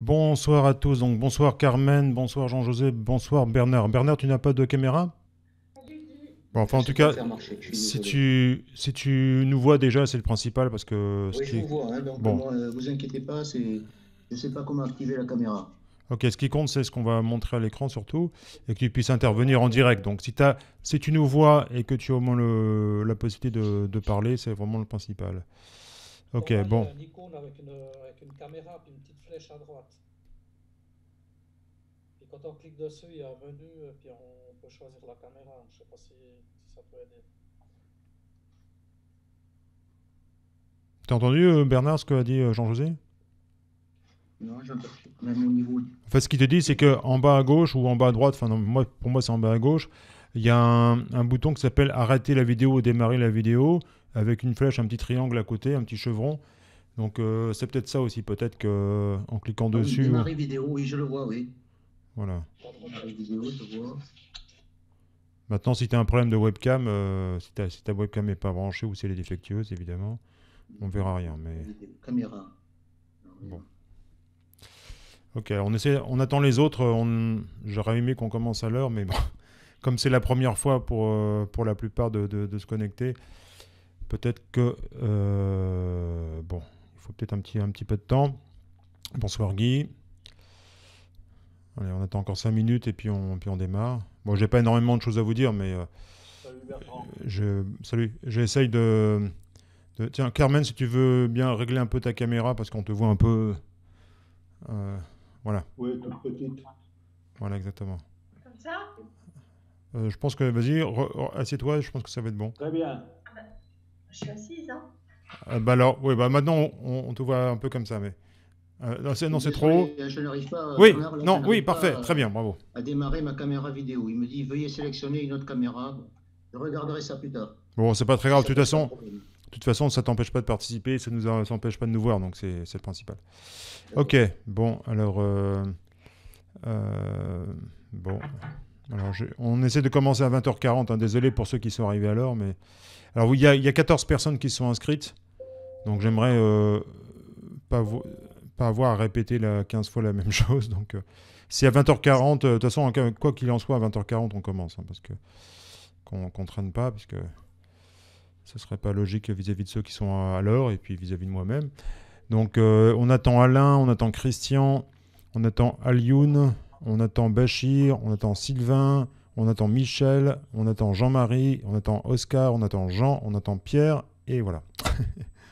Bonsoir à tous. Donc bonsoir Carmen, bonsoir jean joseph bonsoir Bernard. Bernard, tu n'as pas de caméra enfin, en tout cas, si, tu, si tu nous vois déjà, c'est le principal parce que. Oui, je vous vois. Hein, donc, euh, vous inquiétez pas, je ne sais pas comment activer la caméra. Ok, ce qui compte, c'est ce qu'on va montrer à l'écran surtout et que tu puisses intervenir en direct. Donc, si, as... si tu nous vois et que tu as au moins la possibilité de parler, c'est vraiment le principal. Ok, on bon. Une icône avec une, avec une caméra puis une petite flèche à droite. Et quand on clique dessus, il y a un menu euh, puis on peut choisir la caméra. Je ne sais pas si, si, ça peut aider. Tu as entendu euh, Bernard ce que dit euh, Jean-José Non, j'entends même au niveau. En ce qu'il te dit, c'est qu'en bas à gauche ou en bas à droite, enfin moi, pour moi c'est en bas à gauche, il y a un bouton qui s'appelle arrêter la vidéo ou démarrer la vidéo avec une flèche, un petit triangle à côté, un petit chevron. Donc euh, c'est peut-être ça aussi, peut-être que euh, en cliquant ah dessus. Oui, vidéo, oui, je le vois, oui. Voilà. Maintenant, si tu as un problème de webcam, euh, si, si, ta webcam n'est pas branchée ou si elle est défectueuse, évidemment, on verra rien. Mais... Caméra. Bon. Ok, on, essaie, on attend les autres. On... J'aurais aimé qu'on commence à l'heure, mais bon, comme c'est la première fois pour, pour la plupart de se connecter, Peut-être que... Euh, bon, il faut peut-être un petit, un petit peu de temps. Bonsoir Guy. Allez, on attend encore 5 minutes et puis on, puis on démarre. Bon, j'ai pas énormément de choses à vous dire, mais... Euh, salut Bertrand. Je, salut. J'essaye de, Tiens, Carmen, si tu veux bien régler un peu ta caméra, parce qu'on te voit un peu... Euh, voilà. Oui, toute petite. Voilà, exactement. Comme ça Je pense que... Vas-y, assieds-toi, je pense que ça va être bon. Très bien. Je suis assise, hein euh, bah alors, oui, bah maintenant on, te voit un peu comme ça, mais euh, non, c'est, trop. haut. Je n'arrive pas. Oui, non, oui, parfait, très bien, bravo. À démarrer ma caméra vidéo. Il me dit veuillez sélectionner une autre caméra. Je regarderai ça plus tard. Bon, c'est pas très grave. De toute façon, de toute façon, ça t'empêche pas de participer, ça nous empêche pas de nous voir, donc c'est, le principal. Ok, bon, alors euh, bon on essaie de commencer à 20h40. Hein, désolé pour ceux qui sont arrivés à l'heure, mais. Alors, il y, a, y, a 14 personnes qui sont inscrites. Donc, j'aimerais euh, pas, avoir à répéter la, 15 fois la même chose. Donc, euh, si à 20h40, euh, de toute façon, quoi qu'il en soit, à 20h40, on commence. Hein, parce que. Qu'on ne traîne pas, parce que ce serait pas logique vis-à-vis de ceux qui sont à, l'heure et puis vis-à-vis de moi-même. Donc, on attend Alain, on attend Christian, on attend Alioun on attend Bachir, on attend Sylvain, on attend Michel, on attend Jean-Marie, on attend Oscar, on attend Jean, on attend Pierre, et voilà.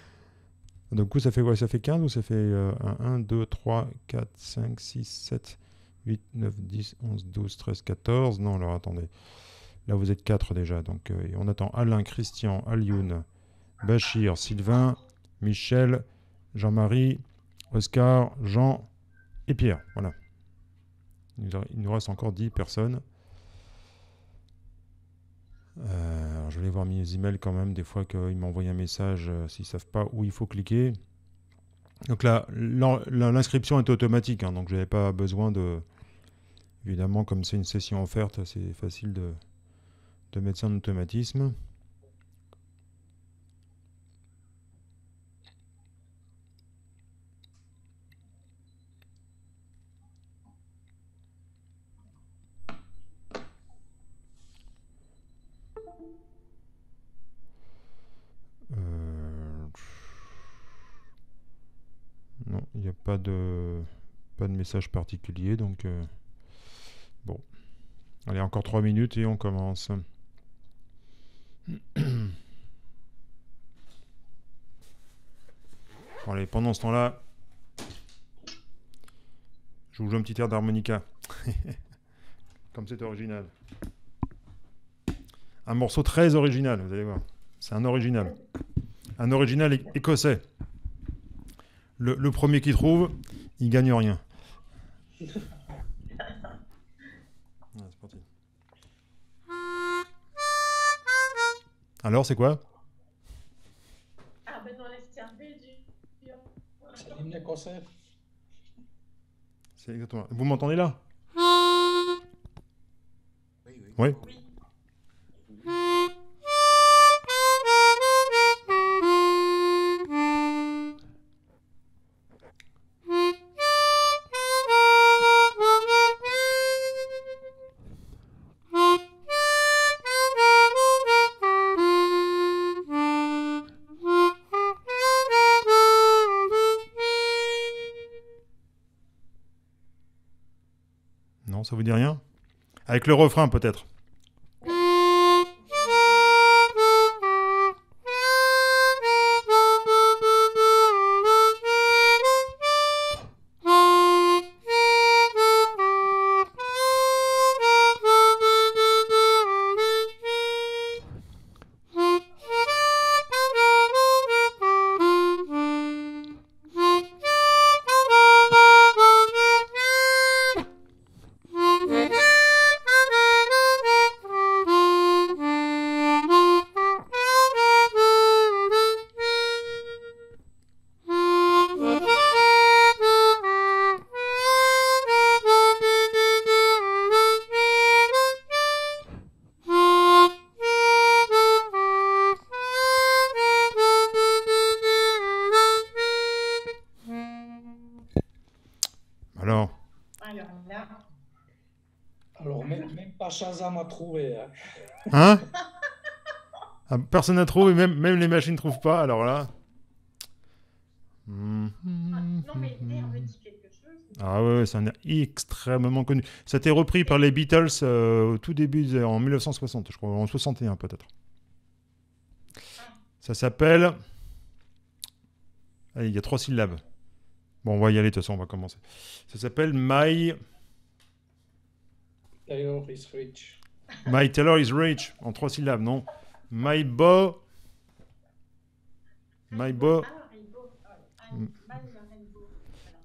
Donc, coup, ça fait quoi Ça fait 15 ou ça fait 1, 2, 3, 4, 5, 6, 7, 8, 9, 10, 11, 12, 13, 14. Non, alors attendez. Là, vous êtes 4 déjà. Donc, euh, on attend Alain, Christian, Alioun, Bachir, Sylvain, Michel, Jean-Marie, Oscar, Jean et Pierre. Voilà. Il nous reste encore 10 personnes. Euh, je vais voir mes emails quand même, des fois qu'ils m'envoient un message euh, s'ils ne savent pas où il faut cliquer. Donc là, l'inscription est automatique, hein, donc je n'avais pas besoin de... Évidemment, comme c'est une session offerte, c'est facile de, de mettre ça en automatisme. pas de, pas de message particulier. Donc, euh, bon. Allez, encore trois minutes et on commence. allez, pendant ce temps-là, je vous joue un petit air d'harmonica. Comme c'est original. Un morceau très original, vous allez voir. C'est un original. Un original écossais le, le premier qui trouve, il gagne rien. Alors, c'est quoi Ah, ben bah, non, du. C'est l'hymne à C'est exactement. Vous m'entendez là Oui, oui. Oui. ça vous dit rien Avec le refrain peut-être. trouvé. Hein, hein ah, Personne n'a trouvé, même, même les machines ne trouvent pas, alors là. Ah, non, quelque chose. Ah ouais, c'est un air extrêmement connu. Ça a été repris par les Beatles euh, au tout début, en 1960, je crois, en 61 peut-être. Ça s'appelle. il y a trois syllabes. Bon, on va y aller, de toute façon, on va commencer. Ça s'appelle My is rich. My Taylor is rich. En trois syllabes, non My beau, My beau,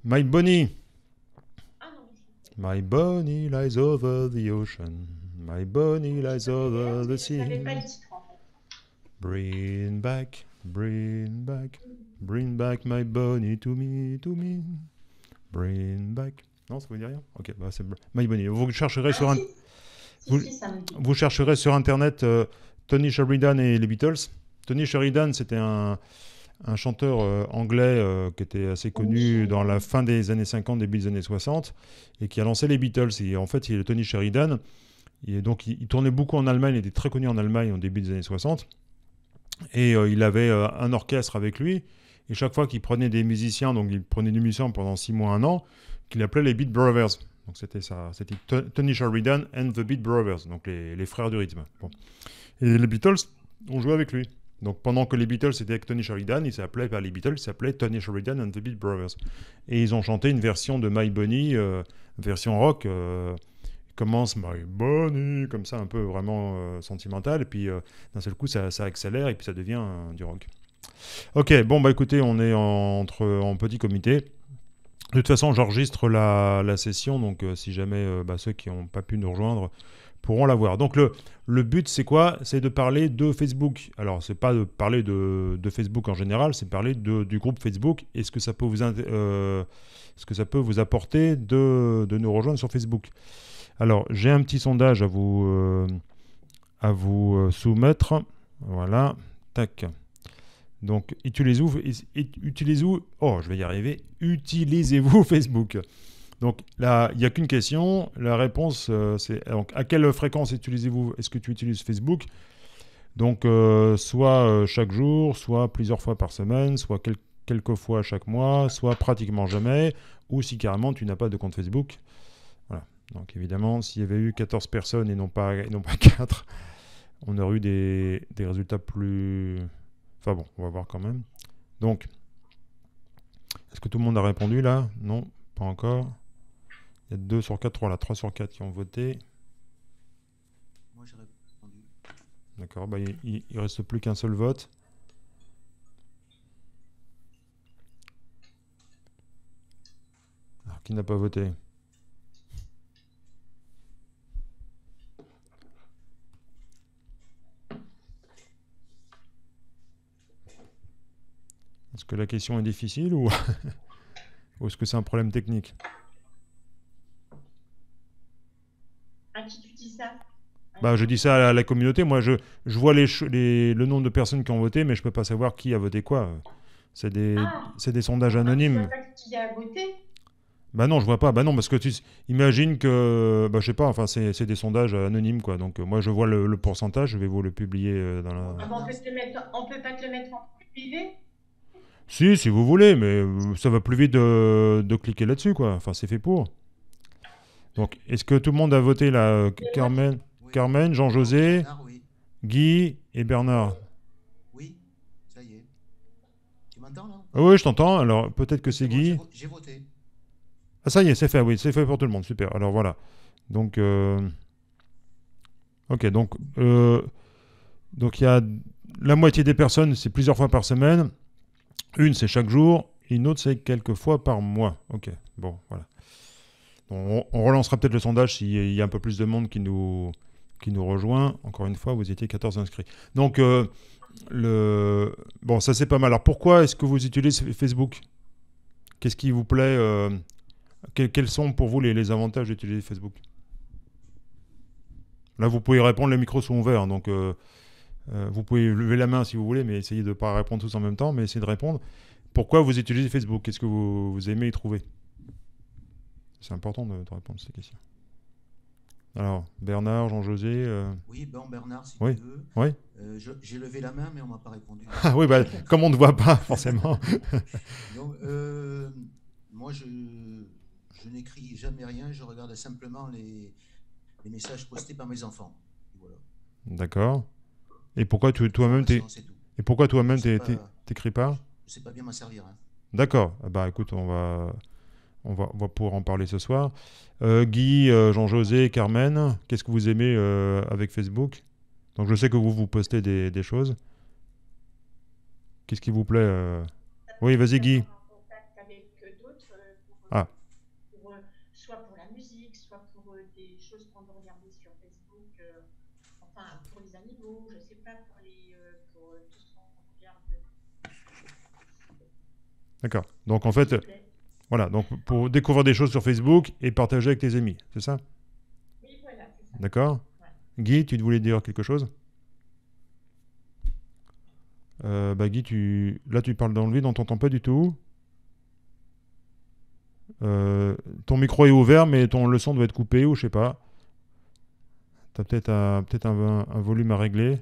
My bonnie, My bonnie lies over the ocean. My bonnie lies over the sea. Bring back, bring back, bring back my bonnie to me, to me. Bring back, non, vous rien Ok, bah, c'est Vous chercherez ah, sur... vous... chercherez sur Internet euh, Tony Sheridan et les Beatles. Tony Sheridan, c'était un, un, chanteur euh, anglais euh, qui était assez connu dans la fin des années 50, début des années 60, et qui a lancé les Beatles. Et en fait, il est Tony Sheridan. Et donc, il, tournait beaucoup en Allemagne, il était très connu en Allemagne au début des années 60. Et il avait un orchestre avec lui. Et chaque fois qu'il prenait des musiciens, donc il prenait des musiciens pendant 6 mois, 1 an, qu'il appelait les Beat Brothers. Donc c'était ça, c'était Tony Sheridan and the Beat Brothers, donc les, les frères du rythme. Bon. Et les Beatles ont joué avec lui. Donc pendant que les Beatles étaient avec Tony Sheridan, ils s'appelaient par les Beatles, s'appelaient Tony Sheridan and the Beat Brothers. Et ils ont chanté une version de My Bunny, euh, version rock. Euh, commence My Bunny, comme ça, un peu vraiment euh, sentimental. Et puis euh, d'un seul coup, ça, ça, accélère et puis ça devient du rock. Ok, bon bah écoutez, on est entre en petit comité. De toute façon, j'enregistre la, session, donc euh, si jamais euh, bah, ceux qui n'ont pas pu nous rejoindre pourront la voir. Donc le, le but, c'est quoi C'est de parler de Facebook. Alors, ce n'est pas de parler de, Facebook en général, c'est parler du groupe Facebook et ce que ça peut vous, euh, ce que ça peut vous apporter de, nous rejoindre sur Facebook. Alors, j'ai un petit sondage à vous, à vous soumettre. Voilà, tac. Donc, utilisez-vous, oh, je vais y arriver, utilisez-vous Facebook. Donc là, il n'y a qu'une question. La réponse, euh, c'est donc, à quelle fréquence utilisez-vous Est-ce que tu utilises Facebook Donc, euh, soit euh, chaque jour, soit plusieurs fois par semaine, soit quelques fois chaque mois, soit pratiquement jamais, ou si carrément tu n'as pas de compte Facebook. Voilà. Donc, évidemment, s'il y avait eu 14 personnes et non pas, non pas 4, on aurait eu des, des résultats plus, Enfin bon, on va voir quand même. Donc, est-ce que tout le monde a répondu là Non, pas encore. Il y a 2 sur 4, 3 3 sur 4 qui ont voté. Moi j'ai répondu. D'accord, bah, il, ne reste plus qu'un seul vote. Alors, qui n'a pas voté Est-ce que la question est difficile ou, est-ce que c'est un problème technique À ah, qui tu dis ça bah, je dis ça à la, communauté. Moi, je, je vois le nombre de personnes qui ont voté, mais je ne peux pas savoir qui a voté quoi. C'est des, ah. sondages anonymes. Tu ah, vois pas qui a voté Bah non, je vois pas. Bah non, parce que tu imagines que, bah, je sais pas, enfin, c'est des sondages anonymes, quoi. Donc, moi, je vois le, pourcentage, je vais vous le publier euh, dans On ne peut pas te le mettre en privé si, si vous voulez, mais euh, ça va plus vite de, cliquer là-dessus, quoi. Enfin, c'est fait pour. Donc, est-ce que tout le monde a voté là euh, Carmen, Carmen Jean-José, Guy et Bernard Oui, ça y est. Tu m'entends là ah Oui, je t'entends. Alors, peut-être que c'est Guy. J'ai voté. Ah, ça y est, c'est fait, oui, c'est fait pour tout le monde. Super. Alors, voilà. Donc, euh, ok, donc, donc il y a la moitié des personnes, c'est plusieurs fois par semaine. Une, c'est chaque jour. Une autre, c'est quelques fois par mois. Ok, bon, voilà. On, relancera peut-être le sondage s'il y a un peu plus de monde qui nous, qui nous rejoint. Encore une fois, vous étiez 14 inscrits. Donc, euh, le... bon, ça c'est pas mal. Alors, pourquoi est-ce que vous utilisez Facebook Qu'est-ce qui vous plaît euh, quels, sont pour vous les, avantages d'utiliser Facebook Là, vous pouvez répondre, les micros sont ouverts. Hein, donc, euh, euh, vous pouvez lever la main si vous voulez, mais essayez de ne pas répondre tous en même temps, mais essayez de répondre. Pourquoi vous utilisez Facebook Qu'est-ce que vous, aimez y trouver C'est important de, répondre à ces questions. Alors, Bernard, Jean-José. Euh, oui, Bernard, si tu veux. Oui. Euh, j'ai levé la main, mais on ne m'a pas répondu. ah oui, bah, comme on ne voit pas, forcément. moi, je, n'écris jamais rien, je regarde simplement les, les messages postés par mes enfants. Voilà. D'accord. Et pourquoi toi-même t'es et pourquoi toi-même t'écris pas Je sais pas bien m'en servir. Hein. D'accord. Ah bah écoute, on va on va, on va pouvoir en parler ce soir. Euh, Guy, euh, Jean-José, Carmen, qu'est-ce que vous aimez euh, avec Facebook Donc je sais que vous vous postez des choses. Qu'est-ce qui vous plaît Oui, vas-y Guy. D'accord. Donc en fait, voilà, donc pour découvrir des choses sur Facebook et partager avec tes amis, c'est ça D'accord Guy, tu voulais dire quelque chose euh, bah Guy, tu... là tu parles dans le vide, on t'entend pas du tout. Euh, ton micro est ouvert, mais ton leçon doit être coupé ou je sais pas. Tu as peut-être un, volume à régler.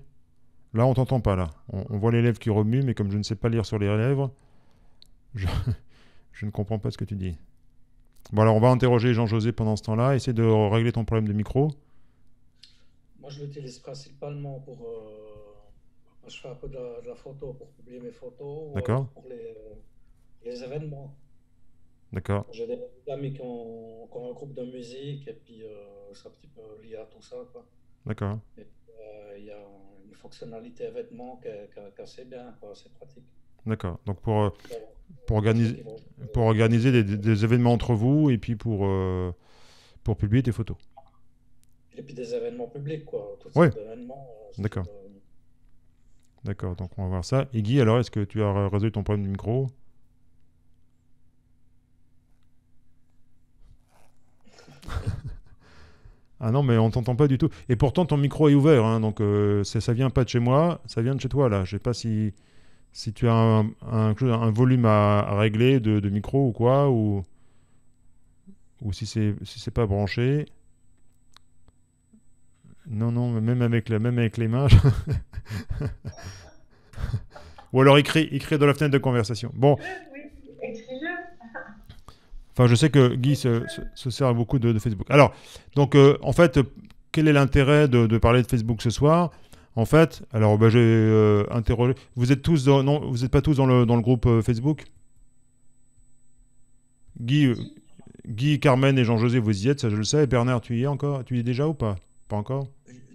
Là, on t'entend pas, là. On, voit les lèvres qui remuent, mais comme je ne sais pas lire sur les lèvres, je, ne comprends pas ce que tu dis. Bon, alors on va interroger Jean-José pendant ce temps-là. Essaye de régler ton problème de micro. Moi, je l'utilise principalement pour. Euh, je fais un peu de la, photo pour publier mes photos. D'accord. Euh, pour les événements. D'accord. J'ai des amis qui ont, un groupe de musique et puis c'est euh, un petit peu lié à tout ça. D'accord. Euh, il y a une fonctionnalité événement qui est, assez bien, assez pratique. D'accord. Donc pour, euh, pour, organiser, pour organiser des, des, événements entre vous et puis pour, pour publier tes photos. Et puis des événements publics, quoi. Tout D'accord. D'accord, donc on va voir ça. Et Guy, alors, est-ce que tu as résolu ton problème du micro Ah non, mais on t'entend pas du tout. Et pourtant, ton micro est ouvert, hein, donc ça, euh, ça vient pas de chez moi, ça vient de chez toi, là. Je sais pas si, si tu as un, volume à, régler de, micro ou quoi, ou, ou si c'est si c'est pas branché. Non, non, même avec, la, même avec les mains. ou alors écrit, écrit dans la fenêtre de conversation. Bon, je sais que Guy se, sert beaucoup de, Facebook. Alors, donc, euh, en fait, quel est l'intérêt de, parler de Facebook ce soir En fait, alors, bah, j'ai euh, interrogé. Vous êtes tous dans, vous n'êtes pas tous dans le, groupe euh, Facebook Guy, Guy, Carmen et Jean-José, vous y êtes, ça je le sais. Bernard, tu y es encore Tu y es déjà ou pas Pas encore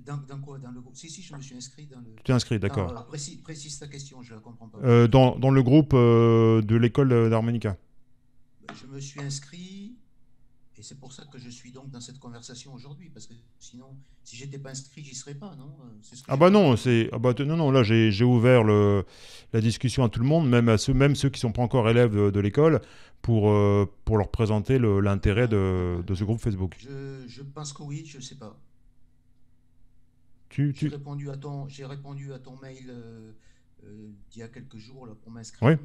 dans, quoi Dans le groupe Si, si, je me suis inscrit Tu es inscrit, d'accord. Ah, précise, précise, ta question, je la comprends pas. dans, dans le groupe de l'école d'harmonica. Ben, je me suis inscrit, et c'est pour ça que je suis donc dans cette conversation aujourd'hui, parce que sinon, si j'étais pas inscrit, j'y serais pas, euh, Ah bah non, c'est ah bah non non, là j'ai ouvert le, la discussion à tout le monde, même à ceux même ceux qui sont pas encore élèves de, l'école, pour euh, pour leur présenter l'intérêt de, ce groupe Facebook. Je, pense que oui, je sais pas. J'ai répondu à ton j'ai répondu à ton mail euh, euh il y a quelques jours pour m'inscrire,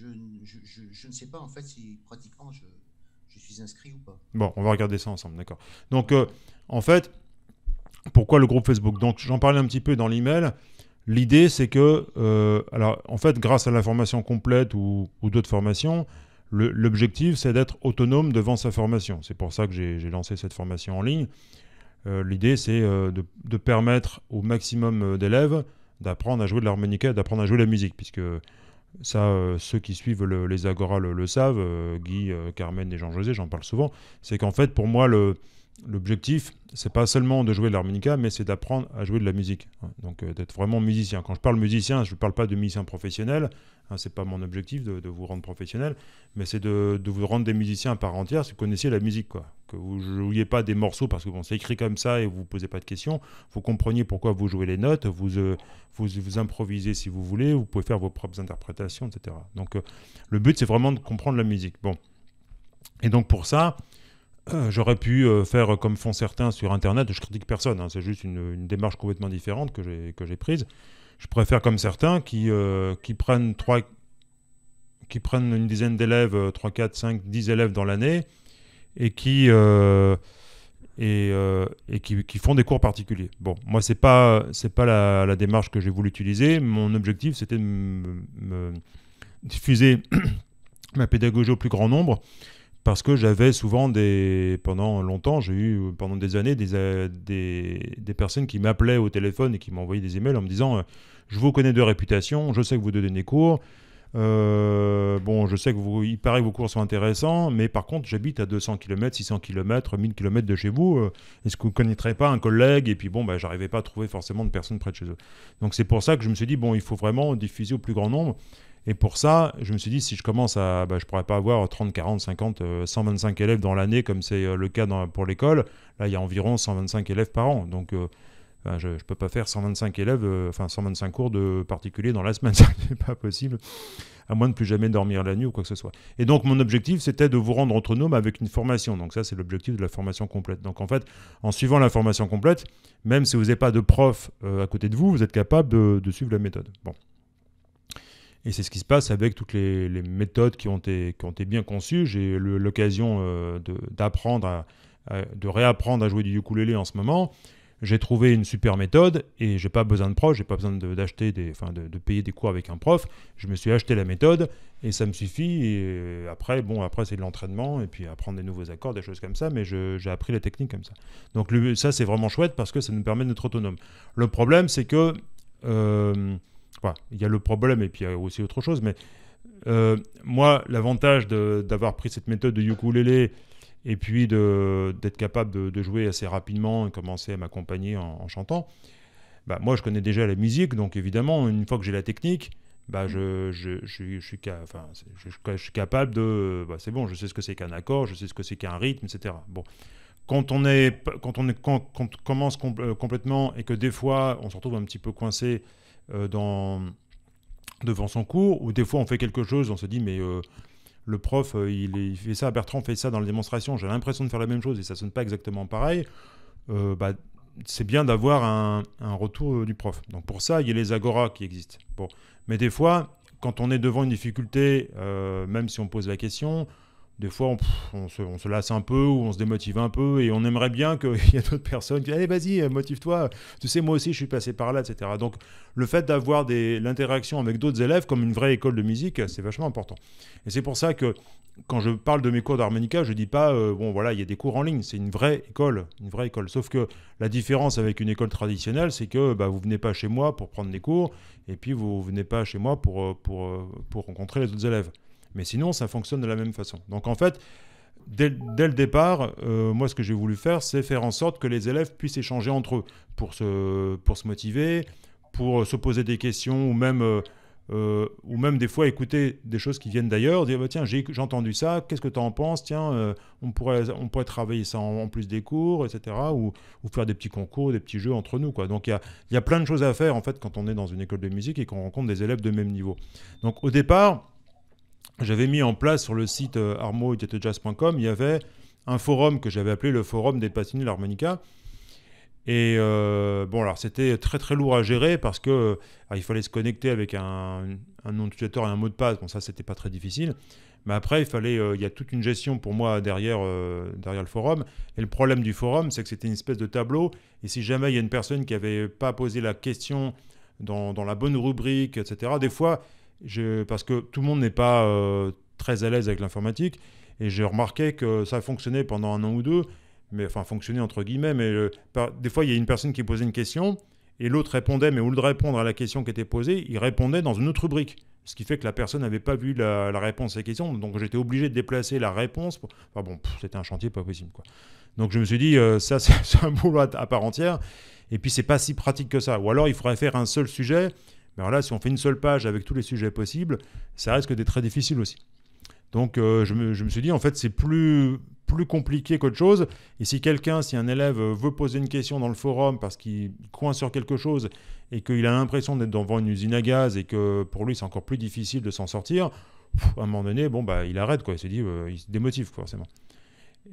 je, ne sais pas en fait si pratiquement je, suis inscrit ou pas. Bon, on va regarder ça ensemble, d'accord. Donc, euh, en fait, pourquoi le groupe Facebook Donc, j'en parlais un petit peu dans l'email. L'idée, c'est que, euh, alors, en fait, grâce à la formation complète ou, ou d'autres formations, l'objectif, c'est d'être autonome devant sa formation. C'est pour ça que j'ai lancé cette formation en ligne. Euh, l'idée, c'est de, de, permettre au maximum d'élèves d'apprendre à jouer de l'harmonica, d'apprendre à jouer de la musique, puisque ça, euh, ceux qui suivent les Agora le, savent, euh, Guy, euh, Carmen et Jean-José, j'en parle souvent. C'est qu'en fait, pour moi, le, l'objectif, c'est pas seulement de jouer de l'harmonica, mais c'est d'apprendre à jouer de la musique. Hein. Donc, d'être vraiment musicien. Quand je parle musicien, je ne parle pas de musicien professionnel, ce hein, c'est pas mon objectif de, vous rendre professionnel, mais c'est de, vous rendre des musiciens à part entière, si vous connaissiez la musique, quoi. Que vous jouiez pas des morceaux parce que bon, c'est écrit comme ça et vous vous posez pas de questions. Vous compreniez pourquoi vous jouez les notes, vous, euh, vous, improvisez si vous voulez, vous pouvez faire vos propres interprétations, etc. Donc euh, le but c'est vraiment de comprendre la musique. Bon. Et donc pour ça, euh, j'aurais pu faire comme font certains sur Internet. Je critique personne, hein. c'est juste une, une, démarche complètement différente que j'ai prise. Je préfère comme certains qui, euh, qui prennent trois qui prennent une dizaine d'élèves, 3, 4, 5, 10 élèves dans l'année, et qui, euh, et, euh, qui, font des cours particuliers. Bon, moi, ce n'est pas, c'est pas la, démarche que j'ai voulu utiliser. Mon objectif, c'était de diffuser ma pédagogie au plus grand nombre parce que j'avais souvent des pendant longtemps j'ai eu pendant des années euh, des, des, personnes qui m'appelaient au téléphone et qui m'envoyaient des emails en me disant euh, je vous connais de réputation je sais que vous donnez des cours euh, bon je sais que vous il paraît que vos cours sont intéressants mais par contre j'habite à 200 km 600 km 1000 km de chez vous est-ce que vous ne connaîtrez pas un collègue et puis bon bah, j'arrivais pas à trouver forcément de personnes près de chez eux donc c'est pour ça que je me suis dit bon il faut vraiment diffuser au plus grand nombre et pour ça, je me suis dit, si je commence à. Bah, je ne pourrais pas avoir 30, 40, 50, 125 élèves dans l'année, comme c'est euh, le cas pour l'école. Là, il y a environ 125 élèves par an. Donc. Euh, bah, je ne peux pas faire 125 élèves, euh, enfin 125 cours de particulier dans la semaine, c'est pas possible, à moins de plus jamais dormir la nuit ou quoi que ce soit. Et donc mon objectif, c'était de vous rendre autonome avec une formation. Donc ça, c'est l'objectif de la formation complète. Donc en fait, en suivant la formation complète, même si vous n'avez pas de prof à côté de vous, vous êtes capable de, de suivre la méthode. Bon. Et c'est ce qui se passe avec toutes les, méthodes qui ont, été, été bien conçues. J'ai eu l'occasion euh, d'apprendre, de réapprendre à jouer du ukulélé en ce moment. J'ai trouvé une super méthode et j'ai pas besoin de prof, j'ai pas besoin d'acheter de, enfin de, payer des cours avec un prof. Je me suis acheté la méthode et ça me suffit. Et euh, après, bon, après c'est de l'entraînement et puis apprendre des nouveaux accords, des choses comme ça. Mais j'ai appris la technique comme ça. Donc ça c'est vraiment chouette parce que ça nous permet d'être autonome. Le problème c'est que euh, il y a le problème et puis il y a aussi autre chose. Mais euh, moi, l'avantage d'avoir pris cette méthode de ukulélé et puis d'être capable de, jouer assez rapidement et commencer à m'accompagner en, chantant, bah, moi, je connais déjà la musique. Donc, évidemment, une fois que j'ai la technique, bah, je, je, je, suis, je, suis capable de. Bah, c'est bon, je sais ce que c'est qu'un accord, je sais ce que c'est qu'un rythme, etc. Bon. Quand on, est, quand on, est, quand, commence complètement et que des fois on se retrouve un petit peu coincé euh, devant son cours, ou des fois on fait quelque chose, on se dit mais euh, le prof, euh, il, fait ça, Bertrand fait ça dans la démonstration, j'ai l'impression de faire la même chose et ça sonne pas exactement pareil, bah, c'est bien d'avoir un, un, retour du prof. Donc pour ça, il y a les agora qui existent. Mais des fois, quand on est devant une difficulté, même si on pose la question, des fois, on, se, lasse un peu ou on se démotive un peu et on aimerait bien qu'il y ait d'autres personnes qui disent Allez, vas-y, euh, motive-toi. Tu sais, moi aussi, je suis passé par là, etc. Donc, le fait d'avoir l'interaction avec d'autres élèves comme une vraie école de musique, c'est vachement important. Et c'est pour ça que quand je parle de mes cours d'harmonica, je ne dis pas euh, Bon, voilà, il y a des cours en ligne. C'est une vraie école, une vraie école. Sauf que la différence avec une école traditionnelle, c'est que bah, vous venez pas chez moi pour prendre des cours et puis vous ne venez pas chez moi pour euh, rencontrer les autres élèves. Mais sinon, ça fonctionne de la même façon. Donc en fait, Dès, dès, le départ, euh, moi, ce que j'ai voulu faire, c'est faire en sorte que les élèves puissent échanger entre eux pour se, pour se motiver, pour se poser des questions ou même, euh, euh, ou même des fois écouter des choses qui viennent d'ailleurs, dire bah, tiens, j'ai entendu ça, qu'est-ce que tu en penses Tiens, on, pourrait, on pourrait travailler ça en, plus des cours, etc. Ou, ou, faire des petits concours, des petits jeux entre nous. Quoi. Donc il y a, y a plein de choses à faire en fait quand on est dans une école de musique et qu'on rencontre des élèves de même niveau. Donc au départ, j'avais mis en place sur le site euh, armo il y avait un forum que j'avais appelé le forum des passionnés de l'harmonica. Et euh, bon, alors c'était très très lourd à gérer parce que euh, il fallait se connecter avec un, un nom d'utilisateur et un mot de passe. Bon, ça c'était pas très difficile. Mais après, il fallait, il y a toute une gestion pour moi derrière, derrière le forum. Et le problème du forum, c'est que c'était une espèce de tableau. Et si jamais il y a une personne qui n'avait pas posé la question dans, dans, la bonne rubrique, etc., des fois, parce que tout le monde n'est pas euh, très à l'aise avec l'informatique. Et j'ai remarqué que ça fonctionnait pendant un an ou deux, mais enfin fonctionnait entre guillemets. Mais euh, des fois, il y a une personne qui posait une question et l'autre répondait, mais au lieu de répondre à la question qui était posée, il répondait dans une autre rubrique. Ce qui fait que la personne n'avait pas vu la, réponse à la question, donc j'étais obligé de déplacer la réponse. Enfin bon, c'était un chantier pas possible. Quoi. Donc je me suis dit, euh, ça c'est un boulot à part entière, et puis c'est pas si pratique que ça. Ou alors il faudrait faire un seul sujet, alors là, si on fait une seule page avec tous les sujets possibles, ça risque d'être très difficile aussi. Donc euh, je, me, suis dit, en fait, c'est plus, plus compliqué qu'autre chose. Et si quelqu'un, si un élève veut poser une question dans le forum parce qu'il coince sur quelque chose et qu'il a l'impression d'être devant une usine à gaz et que pour lui, c'est encore plus difficile de s'en sortir, à un moment donné, bon, bah, il arrête, quoi. il se dit, euh, il se démotive forcément.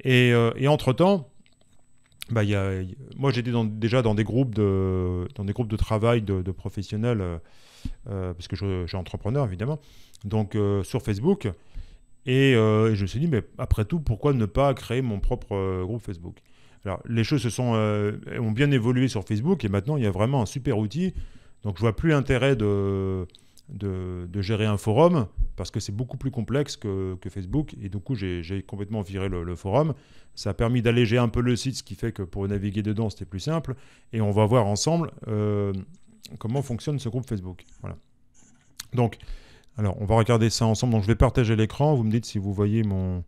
et euh, entre-temps, bah, y a, moi j'étais déjà dans des groupes de, dans des groupes de travail de, professionnels, euh, euh, parce que je, suis entrepreneur évidemment, donc euh, sur Facebook. Et je me suis dit, mais après tout, pourquoi ne pas créer mon propre groupe Facebook Alors les choses se sont, ont bien évolué sur Facebook et maintenant il y a vraiment un super outil. Donc je vois plus l'intérêt de de, gérer un forum parce que c'est beaucoup plus complexe que, Facebook. Et du coup, j'ai complètement viré le, forum. Ça a permis d'alléger un peu le site, ce qui fait que pour naviguer dedans, c'était plus simple. Et on va voir ensemble euh, comment fonctionne ce groupe Facebook. Voilà. Donc, alors, on va regarder ça ensemble. Donc, je vais partager l'écran. Vous me dites si vous voyez mon,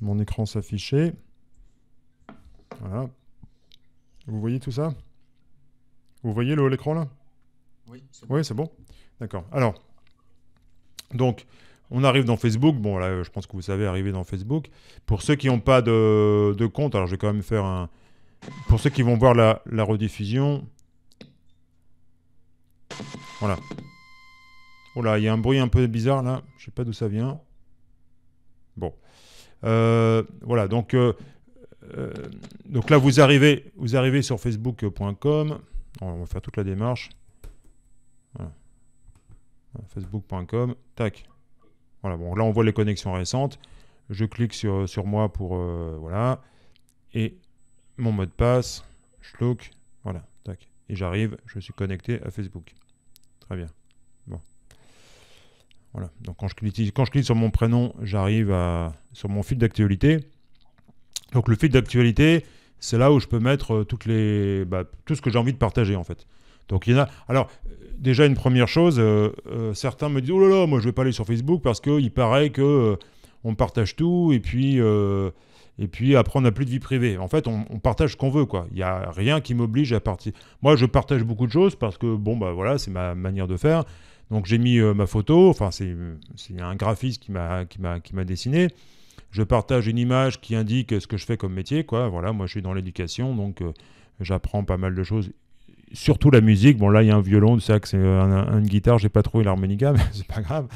mon écran s'afficher. Voilà. Vous voyez tout ça Vous voyez l'écran là Oui, c'est bon. D'accord. Alors, donc, on arrive dans Facebook. Bon, là, je pense que vous savez arriver dans Facebook. Pour ceux qui n'ont pas de, compte, alors je vais quand même faire un... Pour ceux qui vont voir la, rediffusion... Voilà. Oh là, il y a un bruit un peu bizarre, là. Je ne sais pas d'où ça vient. Bon. Euh, voilà, donc... Euh, euh, donc là, vous arrivez, vous arrivez sur facebook.com. On va faire toute la démarche. Facebook.com, tac. Voilà, bon, là on voit les connexions récentes. Je clique sur, sur moi pour. Euh, voilà. Et mon mot de passe, look, voilà, tac. Et j'arrive, je suis connecté à Facebook. Très bien. Bon. Voilà. Donc quand je clique, quand je clique sur mon prénom, j'arrive à sur mon fil d'actualité. Donc le fil d'actualité, c'est là où je peux mettre euh, toutes les, bah, tout ce que j'ai envie de partager en fait. Donc il y en a. Alors, déjà, une première chose, euh, euh, certains me disent Oh là là, moi je vais pas aller sur Facebook parce qu'il paraît que euh, on partage tout et puis. et puis après, on n'a plus de vie privée. En fait, on, partage ce qu'on veut, quoi. Il n'y a rien qui m'oblige à partir. Moi, je partage beaucoup de choses parce que, bon, bah voilà, c'est ma manière de faire. Donc, j'ai mis ma photo. Enfin, c'est un graphiste qui m'a dessiné je partage une image qui indique ce que je fais comme métier. Quoi. Voilà, moi, je suis dans l'éducation, donc j'apprends pas mal de choses surtout la musique. Bon, là, il y a un violon, ça que c'est euh, un, une guitare, j'ai pas trouvé l'harmonica, mais c'est pas grave.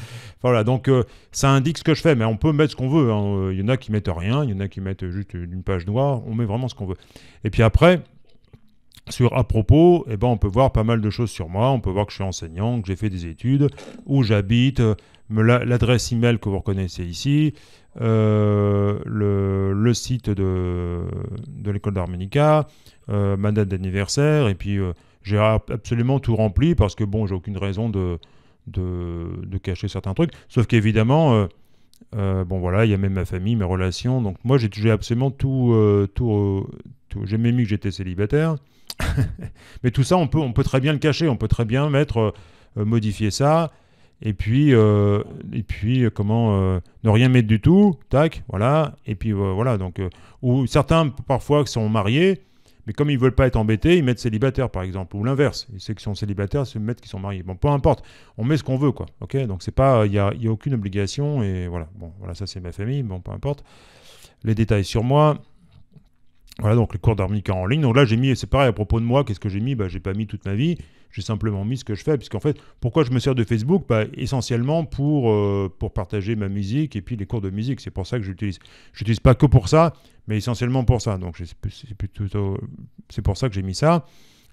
Voilà, donc euh, ça indique ce que je fais, mais on peut mettre ce qu'on veut. Hein. Euh, il y en a qui mettent rien, il y en a qui mettent juste une page noire, on met vraiment ce qu'on veut. Et puis après, sur à propos, eh ben, on peut voir pas mal de choses sur moi. On peut voir que je suis enseignant, que j'ai fait des études, où j'habite, l'adresse email que vous reconnaissez ici, le, site de l'école d'harmonica, euh, ma date d'anniversaire, et puis euh, j'ai absolument tout rempli parce que bon, j'ai aucune raison de, de, de, cacher certains trucs. Sauf qu'évidemment, euh, bon voilà, il y a même ma famille, mes relations, donc moi j'ai absolument tout. tout, j'ai même mis que j'étais célibataire. Mais tout ça, on peut, on peut très bien le cacher, on peut très bien mettre, modifier ça. Et puis, et puis comment ne rien mettre du tout, tac, voilà. Et puis voilà, donc ou certains parfois qui sont mariés, mais comme ils veulent pas être embêtés, ils mettent célibataire, par exemple, ou l'inverse. ils ceux qui sont célibataires se mettent qui sont mariés. Bon, peu importe. On met ce qu'on veut, quoi. Ok. Donc c'est pas, il n'y a, y a, aucune obligation. Et voilà. Bon, voilà, ça c'est ma famille. Bon, peu importe. Les détails sur moi. Voilà, donc les cours d'harmonica en ligne. Donc là, j'ai mis, c'est pareil à propos de moi. Qu'est-ce que j'ai mis Bah, j'ai pas mis toute ma vie j'ai simplement mis ce que je fais, puisqu'en fait, pourquoi je me sers de Facebook bah, Essentiellement pour, euh, pour partager ma musique et puis les cours de musique. C'est pour ça que j'utilise. Je n'utilise pas que pour ça, mais essentiellement pour ça. Donc c'est plutôt c'est pour ça que j'ai mis ça.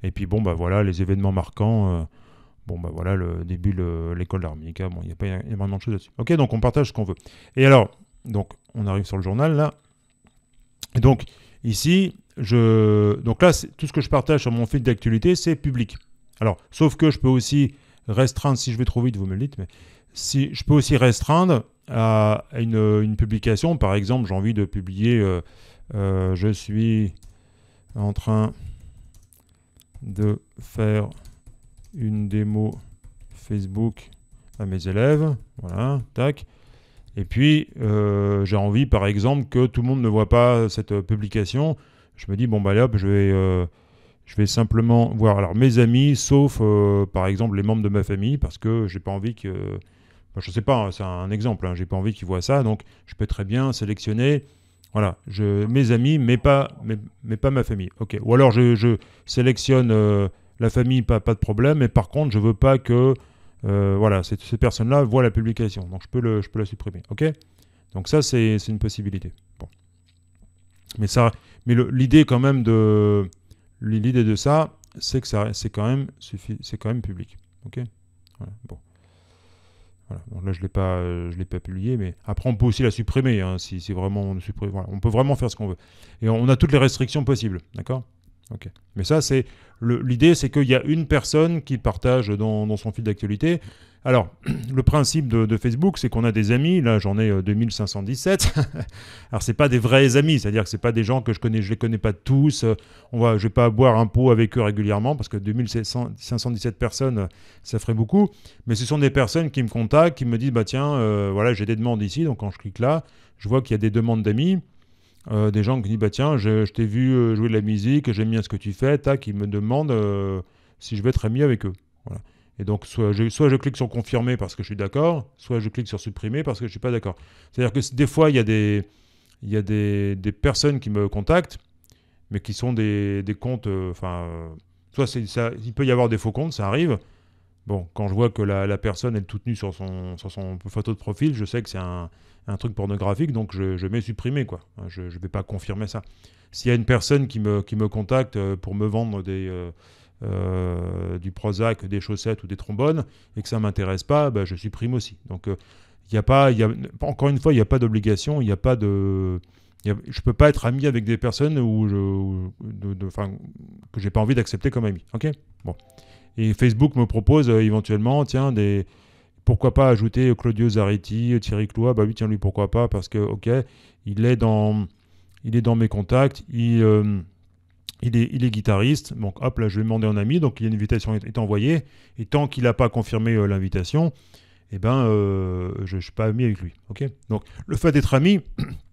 Et puis bon bah voilà les événements marquants. Euh, bon bah voilà le début l'école d'harmonica. Bon il n'y a pas énormément de choses là-dessus. Ok donc on partage ce qu'on veut. Et alors donc on arrive sur le journal là. donc ici je donc là tout ce que je partage sur mon fil d'actualité c'est public. Alors, sauf que je peux aussi restreindre, si je vais trop vite, vous me le dites, mais si, je peux aussi restreindre à une, publication. Par exemple, j'ai envie de publier, euh, euh, je suis en train de faire une démo Facebook à mes élèves. Voilà, tac. Et puis, euh, j'ai envie, par exemple, que tout le monde ne voit pas cette publication. Je me dis, bon, bah là, hop, je vais je vais simplement voir alors mes amis, sauf euh, par exemple les membres de ma famille, parce que j'ai pas envie que. Je ne sais pas, hein, c'est un exemple, je hein, j'ai pas envie qu'ils voient ça, donc je peux très bien sélectionner. Voilà, mes amis, mais pas, mais, pas ma famille. Ok. Ou alors je, sélectionne euh, la famille, pas, pas de problème, mais par contre, je veux pas que euh, voilà, ces, personnes-là voient la publication. Donc je peux, le, je peux la supprimer. Ok Donc ça, c'est une possibilité. Mais, ça, mais l'idée quand même de L'idée de ça, c'est que ça, c'est quand même c'est quand même public. Ok. bon. là, je ne pas, euh, je l'ai pas publié, mais après, on peut aussi la supprimer. Hein, si, vraiment on supprime, voilà. on peut vraiment faire ce qu'on veut. Et on a toutes les restrictions possibles, d'accord Ok. Mais ça, c'est L'idée, c'est qu'il y a une personne qui partage dans, son fil d'actualité. Alors, le principe de, Facebook, c'est qu'on a des amis. Là, j'en ai 2517. Euh, Alors, c'est pas des vrais amis, c'est-à-dire que c'est pas des gens que je connais, je les connais pas tous. Euh, on va, je vais pas boire un pot avec eux régulièrement parce que 2517 personnes, euh, ça ferait beaucoup. Mais ce sont des personnes qui me contactent, qui me disent, bah tiens, voilà, j'ai des demandes ici. Donc, quand je clique là, je vois qu'il y a des demandes d'amis. Euh, des gens qui disent bah tiens je, t'ai vu euh, jouer de la musique j'aime bien ce que tu fais qui qui me demandent euh, si je vais être ami avec eux et donc soit je, clique sur confirmer parce que je suis d'accord soit je clique sur supprimer parce que je ne suis pas d'accord c'est à dire que des fois il y a des il y des, personnes qui me contactent mais qui sont des, des comptes enfin soit il peut y avoir des faux comptes ça arrive Bon, quand je vois que la, personne est toute nue sur son, son photo de profil, je sais que c'est un, truc pornographique, donc je, mets supprimer, quoi. Je ne vais pas confirmer ça. S'il y a une personne qui me, qui me contacte euh, pour me vendre des, euh, euh, du Prozac, des chaussettes ou des trombones, et que ça ne m'intéresse pas, bah, je supprime aussi. Donc, a pas, encore une fois, il n'y a pas d'obligation, il n'y a pas de... je ne peux pas être ami avec des personnes que je, n'ai que pas envie d'accepter comme ami. Ok Bon. Et Facebook me propose euh, éventuellement, tiens, des, pourquoi pas ajouter Claudio Zaretti, Thierry Cloua Bah oui, tiens, lui, pourquoi pas Parce que, ok, il est dans, il est dans mes contacts, il, euh, il, est, il est guitariste. Donc, hop, là, je vais demander un ami. Donc, il a une invitation est, est envoyée. Et tant qu'il n'a pas confirmé euh, l'invitation, eh ben, je ne suis pas ami avec lui. ok Donc, le fait d'être ami,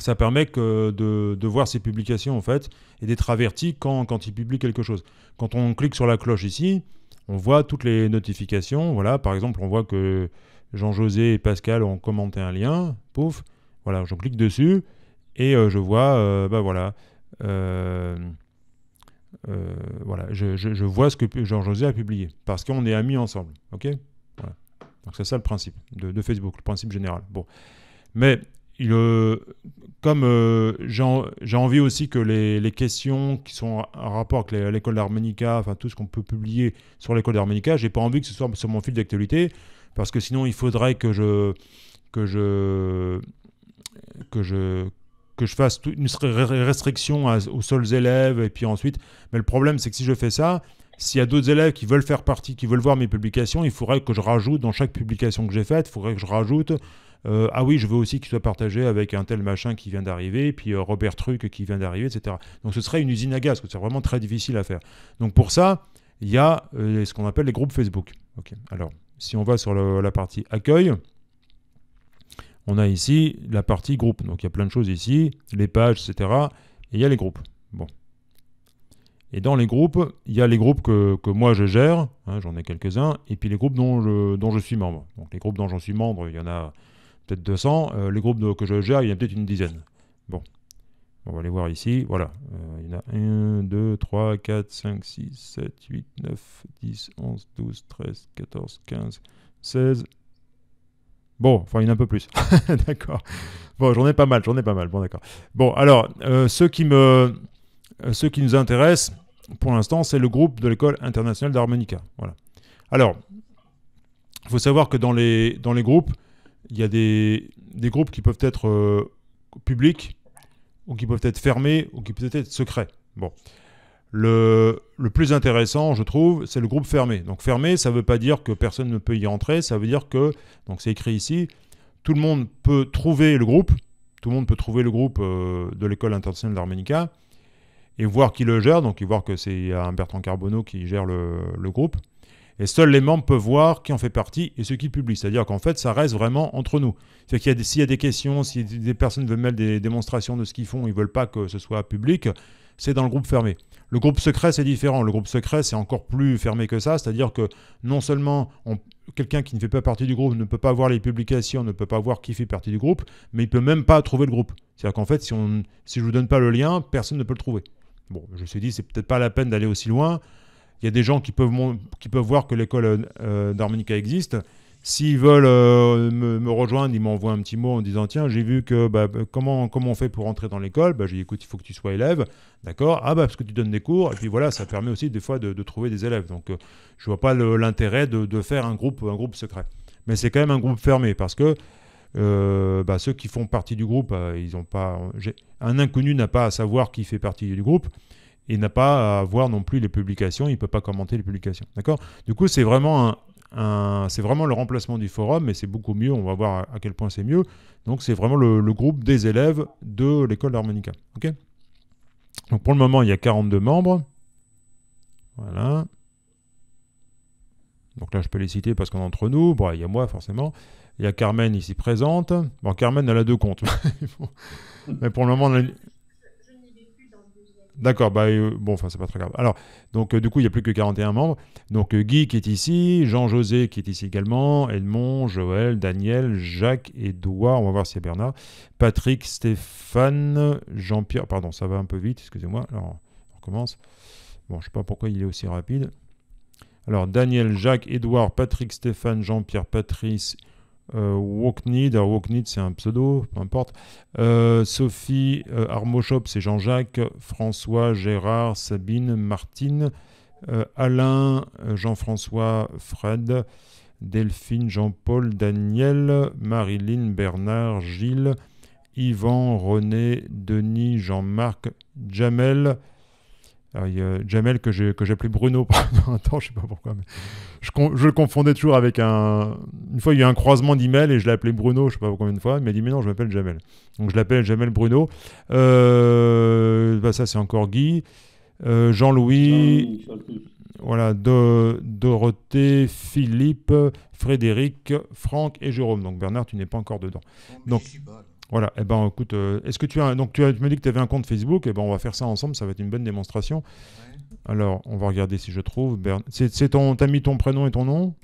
ça permet de, voir ses publications en fait et d'être averti quand, quand il publie quelque chose. Quand on clique sur la cloche ici, on voit toutes les notifications. Voilà, par exemple, on voit que Jean-José et Pascal ont commenté un lien. Pouf, voilà, je clique dessus et euh, je vois, euh, bah voilà, euh, euh voilà, je, vois ce que Jean-José a publié parce qu'on est amis ensemble. Ok, voilà. Donc c'est ça le principe de, de, Facebook, le principe général. Bon, mais euh, comme euh, j'ai envie aussi que les, questions qui sont en rapport avec l'école d'harmonica, enfin tout ce qu'on peut publier sur l'école d'harmonica, j'ai pas envie que ce soit sur mon fil d'actualité, parce que sinon il faudrait que je que je que je que je fasse une restriction aux seuls élèves et puis ensuite. Mais le problème c'est que si je fais ça, s'il y a d'autres élèves qui veulent faire partie, qui veulent voir mes publications, il faudrait que je rajoute dans chaque publication que j'ai faite, il faudrait que je rajoute euh, ah oui, je veux aussi qu'il soit partagé avec un tel machin qui vient d'arriver, puis euh, Robert Truc qui vient d'arriver, etc. Donc ce serait une usine à gaz, c'est vraiment très difficile à faire. Donc pour ça, il y a euh, ce qu'on appelle les groupes Facebook. Okay. Alors, si on va sur la partie accueil, on a ici la partie groupe. Donc il y a plein de choses ici, les pages, etc. Et il y a les groupes. Bon. Et dans les groupes, il y a les groupes que, moi je gère, hein, j'en ai quelques-uns, et puis les groupes dont je, dont je suis membre. Donc les groupes dont j'en suis membre, il y en a peut-être 200. Euh, les groupes que je gère, il y en a peut-être une dizaine. Bon. On va les voir ici. Voilà. Euh, il y en a 1, 2, 3, 4, 5, 6, 7, 8, 9, 10, 11, 12, 13, 14, 15, 16. Bon, enfin, il y en a un peu plus. d'accord. Bon, j'en ai pas mal, j'en ai pas mal. Bon, d'accord. Bon, alors, euh, ce, qui me, euh, ce qui nous intéresse pour l'instant, c'est le groupe de l'école internationale d'harmonica. Voilà. Alors, il faut savoir que dans les, dans les groupes, il y a des, groupes qui peuvent être euh, publics, ou qui peuvent être fermés, ou qui peuvent être secrets. Bon. Le, plus intéressant, je trouve, c'est le groupe fermé. Donc fermé, ça ne veut pas dire que personne ne peut y entrer, ça veut dire que, donc c'est écrit ici, tout le monde peut trouver le groupe, tout le monde peut trouver le groupe euh, de l'école internationale d'Armenica, et voir qui le gère, donc y voir que c'est un Bertrand Carbonneau qui gère le groupe. Et seuls les membres peuvent voir qui en fait partie et ce qui publient. C'est-à-dire qu'en fait, ça reste vraiment entre nous. C'est qu'il y a s'il y a des questions, si des personnes veulent mettre des démonstrations de ce qu'ils font, ils veulent pas que ce soit public, c'est dans le groupe fermé. Le groupe secret, c'est différent. Le groupe secret, c'est encore plus fermé que ça. C'est-à-dire que non seulement quelqu'un qui ne fait pas partie du groupe ne peut pas voir les publications, ne peut pas voir qui fait partie du groupe, mais il peut même pas trouver le groupe. C'est-à-dire qu'en fait, si, on, si je ne vous donne pas le lien, personne ne peut le trouver. Bon, je me suis dit, c'est peut-être pas la peine d'aller aussi loin. Il y a des gens qui peuvent, qui peuvent voir que l'école euh, d'harmonica existe. S'ils veulent euh, me, rejoindre, ils m'envoient un petit mot en disant Tiens, j'ai vu que bah, bah, comment, comment on fait pour entrer dans l'école bah, J'ai dit Écoute, il faut que tu sois élève. D'accord Ah, bah, parce que tu donnes des cours. Et puis voilà, ça permet aussi des fois de, trouver des élèves. Donc, euh, je vois pas l'intérêt de, faire un groupe, un groupe secret. Mais c'est quand même un groupe fermé parce que bah, ceux qui font partie du groupe, ils ont pas. Un inconnu n'a pas à savoir qui fait partie du groupe. Il n'a pas à voir non plus les publications, il ne peut pas commenter les publications. D'accord Du coup, c'est vraiment, un, c'est vraiment le remplacement du forum, mais c'est beaucoup mieux, on va voir à, quel point c'est mieux. Donc c'est vraiment le, groupe des élèves de l'école d'harmonica. Ok Donc pour le moment, il y a 42 membres. Voilà. Donc là, je peux les citer parce qu'on est entre nous. Bon, il y a moi, forcément. Il y a Carmen ici présente. Bon, Carmen, elle a deux comptes. Mais pour le moment, on a... D'accord, bah euh, bon, enfin c'est pas très grave. Alors, donc euh, du coup, il n'y a plus que 41 membres. Donc euh, Guy qui est ici, Jean-José qui est ici également, Edmond, Joël, Daniel, Jacques, Edouard, on va voir s'il y a Bernard, Patrick, Stéphane, Jean-Pierre, pardon, ça va un peu vite, excusez-moi, alors on recommence. Bon, je sais pas pourquoi il est aussi rapide. Alors Daniel, Jacques, Edouard, Patrick, Stéphane, Jean-Pierre, Patrice, euh, alors c'est un pseudo, peu importe. Euh, Sophie euh, Armochop c'est Jean-Jacques. François, Gérard, Sabine, Martine. Euh, Alain, Jean-François, Fred. Delphine, Jean-Paul, Daniel. Marilyn, Bernard, Gilles. Yvan, René, Denis, Jean-Marc, Jamel il y a Jamel que j'appelais Bruno pendant un temps, je sais pas pourquoi. Mais je, je, le confondais toujours avec un. Une fois, il y a eu un croisement d'emails et je l'appelais Bruno, je sais pas combien de fois. Il m'a dit Mais non, je m'appelle Jamel. Donc je l'appelle Jamel Bruno. Euh, bah, ça, c'est encore Guy. Euh, Jean-Louis. voilà, Dorothée, Philippe, Frédéric, Franck et Jérôme. Donc Bernard, tu n'es pas encore dedans. Oh, donc, voilà, eh ben écoute, euh, est-ce que tu as donc tu, as, me dis que tu avais un compte Facebook, eh ben on va faire ça ensemble, ça va être une bonne démonstration. Alors, on va regarder si je trouve c'est ton t'as mis ton prénom et ton nom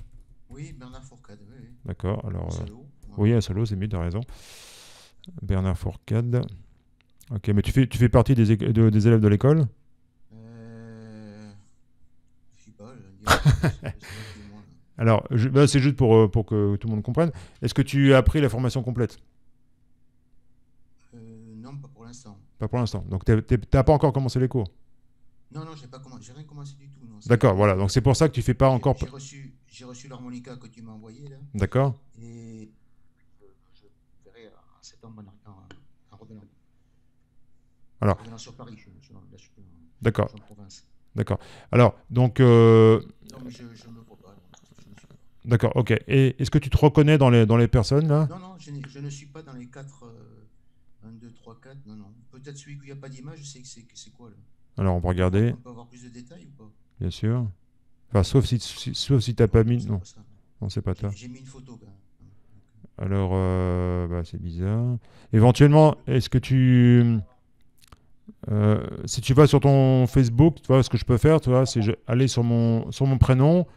Oui, Bernard Fourcade. Oui, oui. D'accord. Alors euh, Oui, à c'est mieux, tu as raison. Bernard Fourcade. OK, mais tu fais tu fais partie des, de, des élèves de l'école euh, hein. Alors, je... Bah, c'est juste pour, pour que tout le monde comprenne. Est-ce que tu as pris la formation complète Pas pour l'instant. Donc, tu n'as pas encore commencé les cours Non, non, je n'ai rien commencé du tout. D'accord, voilà. Donc, c'est pour ça que tu fais pas encore. J'ai reçu, l'harmonica que tu m'as envoyé. D'accord. Et euh, je verrai en septembre euh, en, revenant. Alors. En revenant sur Paris. Je, je, je, en D'accord. D'accord. Alors, donc. Euh, non, mais je, je me vois pas. D'accord, ok. Et est-ce que tu te reconnais dans les, dans les personnes là Non, non, je, ne suis pas dans les quatre. 2, 3, 4, non, non. Peut-être celui où il n'y a pas d'image, sais que c'est quoi Alors on peut regarder. On peut avoir plus de détails ou pas Bien sûr. Enfin, sauf si, si sauf si t'as pas mis. Non, non c'est pas toi. J'ai mis une photo quand euh. Alors, euh, bah, c'est bizarre. Éventuellement, est-ce que tu. Euh, si tu vas sur ton Facebook, tu vois ce que je peux faire, tu vois, c'est aller sur mon, sur mon prénom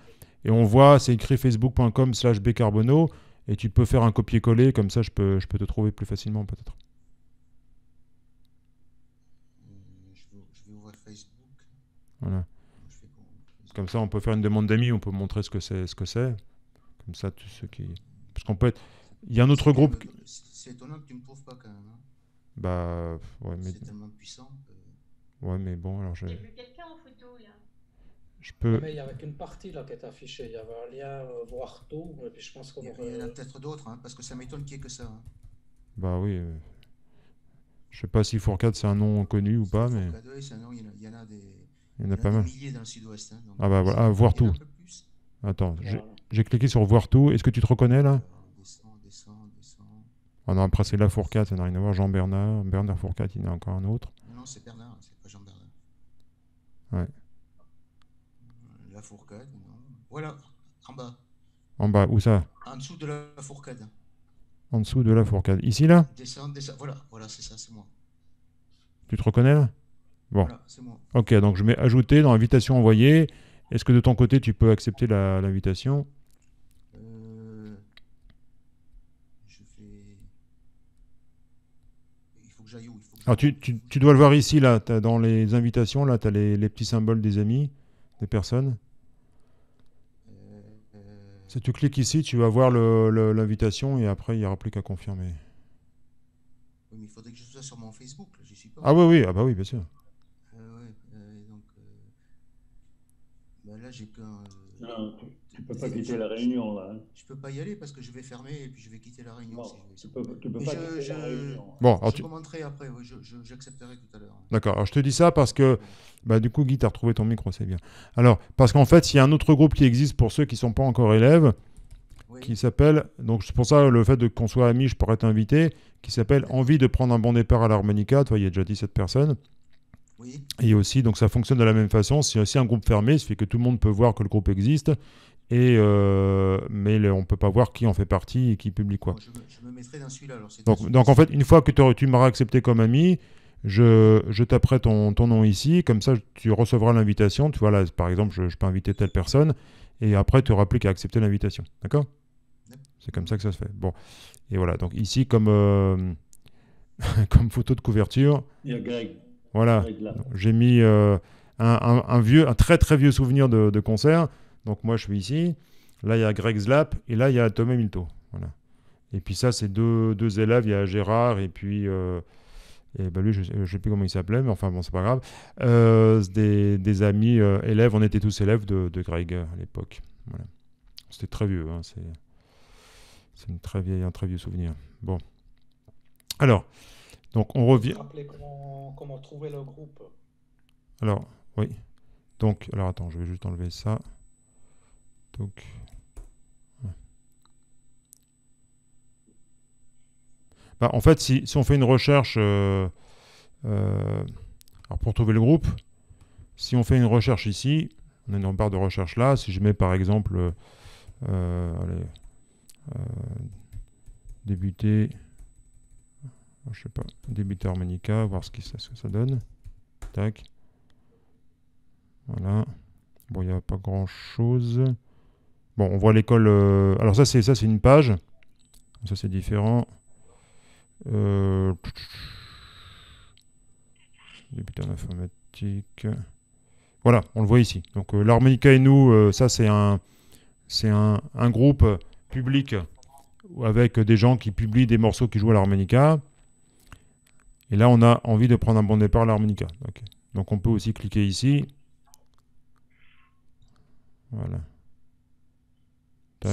et on voit, c'est écrit facebook.com/slash bcarbono et tu peux faire un copier-coller, comme ça je peux, je peux te trouver plus facilement peut-être. Voilà. Comme ça, on peut faire une demande d'amis, on peut montrer ce que c'est, ce que c'est. Comme ça, tous ceux qui, parce qu'on peut être. Il y a un autre groupe. C'est étonnant que tu me prouves pas quand même. Hein. Bah, ouais, mais. C'est tellement puissant. Ouais, mais bon, alors je. J'ai vu quelqu'un en photo là. Je peux. Mais il y avait qu'une partie là qui est affichée. Il y avait un lien euh, voir tout, et puis je pense qu'on. Il y, en a peut-être d'autres, hein, parce que ça m'étonne qu'il n'y ait que ça. Hein. Bah oui. Je euh, Je sais pas si Fourcade c'est un nom connu ou pas, mais. a des il y en a, pas mal. Dans le sud-ouest. Hein, ah bah voilà, ah, voir tout. Attends, j'ai cliqué sur voir tout. Est-ce que tu te reconnais là descend, euh, descend, descend. Ah non, après c'est la Fourcade, ça n'a rien à voir. Jean Bernard, Bernard Fourcade, il y en a encore un autre. Non, c'est Bernard, c'est pas Jean Bernard. Ouais. Euh, la Fourcade, non. Voilà, en bas. En bas, où ça En dessous de la Fourcade. En dessous de la Fourcade. Ici là Descend, descend. Voilà, voilà, c'est ça, c'est moi. Tu te reconnais là Bon. Ok, donc je mets ajouter dans invitation envoyée. Est-ce que de ton côté, tu peux accepter l'invitation euh, Je fais. Il faut que j'aille où Alors, tu, tu, tu, dois le voir ici, là. dans les invitations, là, tu as les, les, petits symboles des amis, des personnes. Euh, euh, si tu cliques ici, tu vas voir l'invitation et après, il n'y aura plus qu'à confirmer. Oui, mais il faudrait que je sois sur mon Facebook. Là, suis pas. Ah oui, oui, ah bah oui, bien sûr. Euh, ah, tu, ne peux pas quitter la réunion, là. Hein. Je peux pas y aller parce que je vais fermer et puis je vais quitter la réunion. Tu peux, peux pas quitter la réunion. Bon, alors je tu... commenterai après, j'accepterai tout à l'heure. D'accord, alors je te dis ça parce que, bah, du coup, Guy, tu as retrouvé ton micro, c'est bien. Alors, parce qu'en fait, il y a un autre groupe qui existe pour ceux qui sont pas encore élèves. qui s'appelle, donc c'est pour ça le fait qu'on soit amis, je pourrais t'inviter, qui s'appelle Envie de prendre un bon départ à l'harmonica, toi il y a déjà 17 personnes. Et aussi, donc ça fonctionne de la même façon. C'est aussi un groupe fermé, ce fait que tout le monde peut voir que le groupe existe. Et euh, mais on ne peut pas voir qui en fait partie et qui publie quoi. Je me, mettrai dans celui-là. Donc, en fait, une fois que tu m'auras accepté comme ami, je, je taperai ton, ton, nom ici, comme ça tu recevras l'invitation. Tu vois là, par exemple, je, peux inviter telle personne, et après tu n'auras plus qu'à accepter l'invitation. D'accord C'est comme ça que ça se fait. Bon, et voilà. Donc ici, comme, euh, comme photo de couverture. Il y a voilà. J'ai mis euh, un, vieux, un très très vieux souvenir de, concert. Donc moi je suis ici. Là il y a Greg Zlap et là il y a Tomé Milto. Voilà. Et puis ça c'est deux, deux, élèves. Il y a Gérard et puis euh, ben lui je, ne sais plus comment il s'appelait mais enfin bon c'est pas grave. Euh, des, amis élèves. On était tous élèves de, Greg à l'époque. C'était très vieux. Hein. c'est très vieille, un très vieux souvenir. Bon. Alors, donc on revient. Comment, trouver le groupe Alors, oui. Donc, alors attends, je vais juste enlever ça. Donc. Bah, en fait, si, on fait une recherche. Euh, euh, alors pour trouver le groupe, si on fait une recherche ici, on a une barre de recherche là. Si je mets par exemple. Euh, allez, débuter je sais pas, débuter harmonica, voir ce, que ça donne. Tac. Voilà. Bon, il n'y a pas grand chose. Bon, on voit l'école. Euh, alors ça, c'est ça, c'est une page. Ça, c'est différent. Euh... informatique. Voilà, on le voit ici. Donc euh, l'harmonica et nous, euh, ça, c'est un, c'est un groupe public avec des gens qui publient des morceaux qui jouent à l'harmonica. Et là, on a envie de prendre un bon départ à l'harmonica. Donc on peut aussi cliquer ici. Voilà.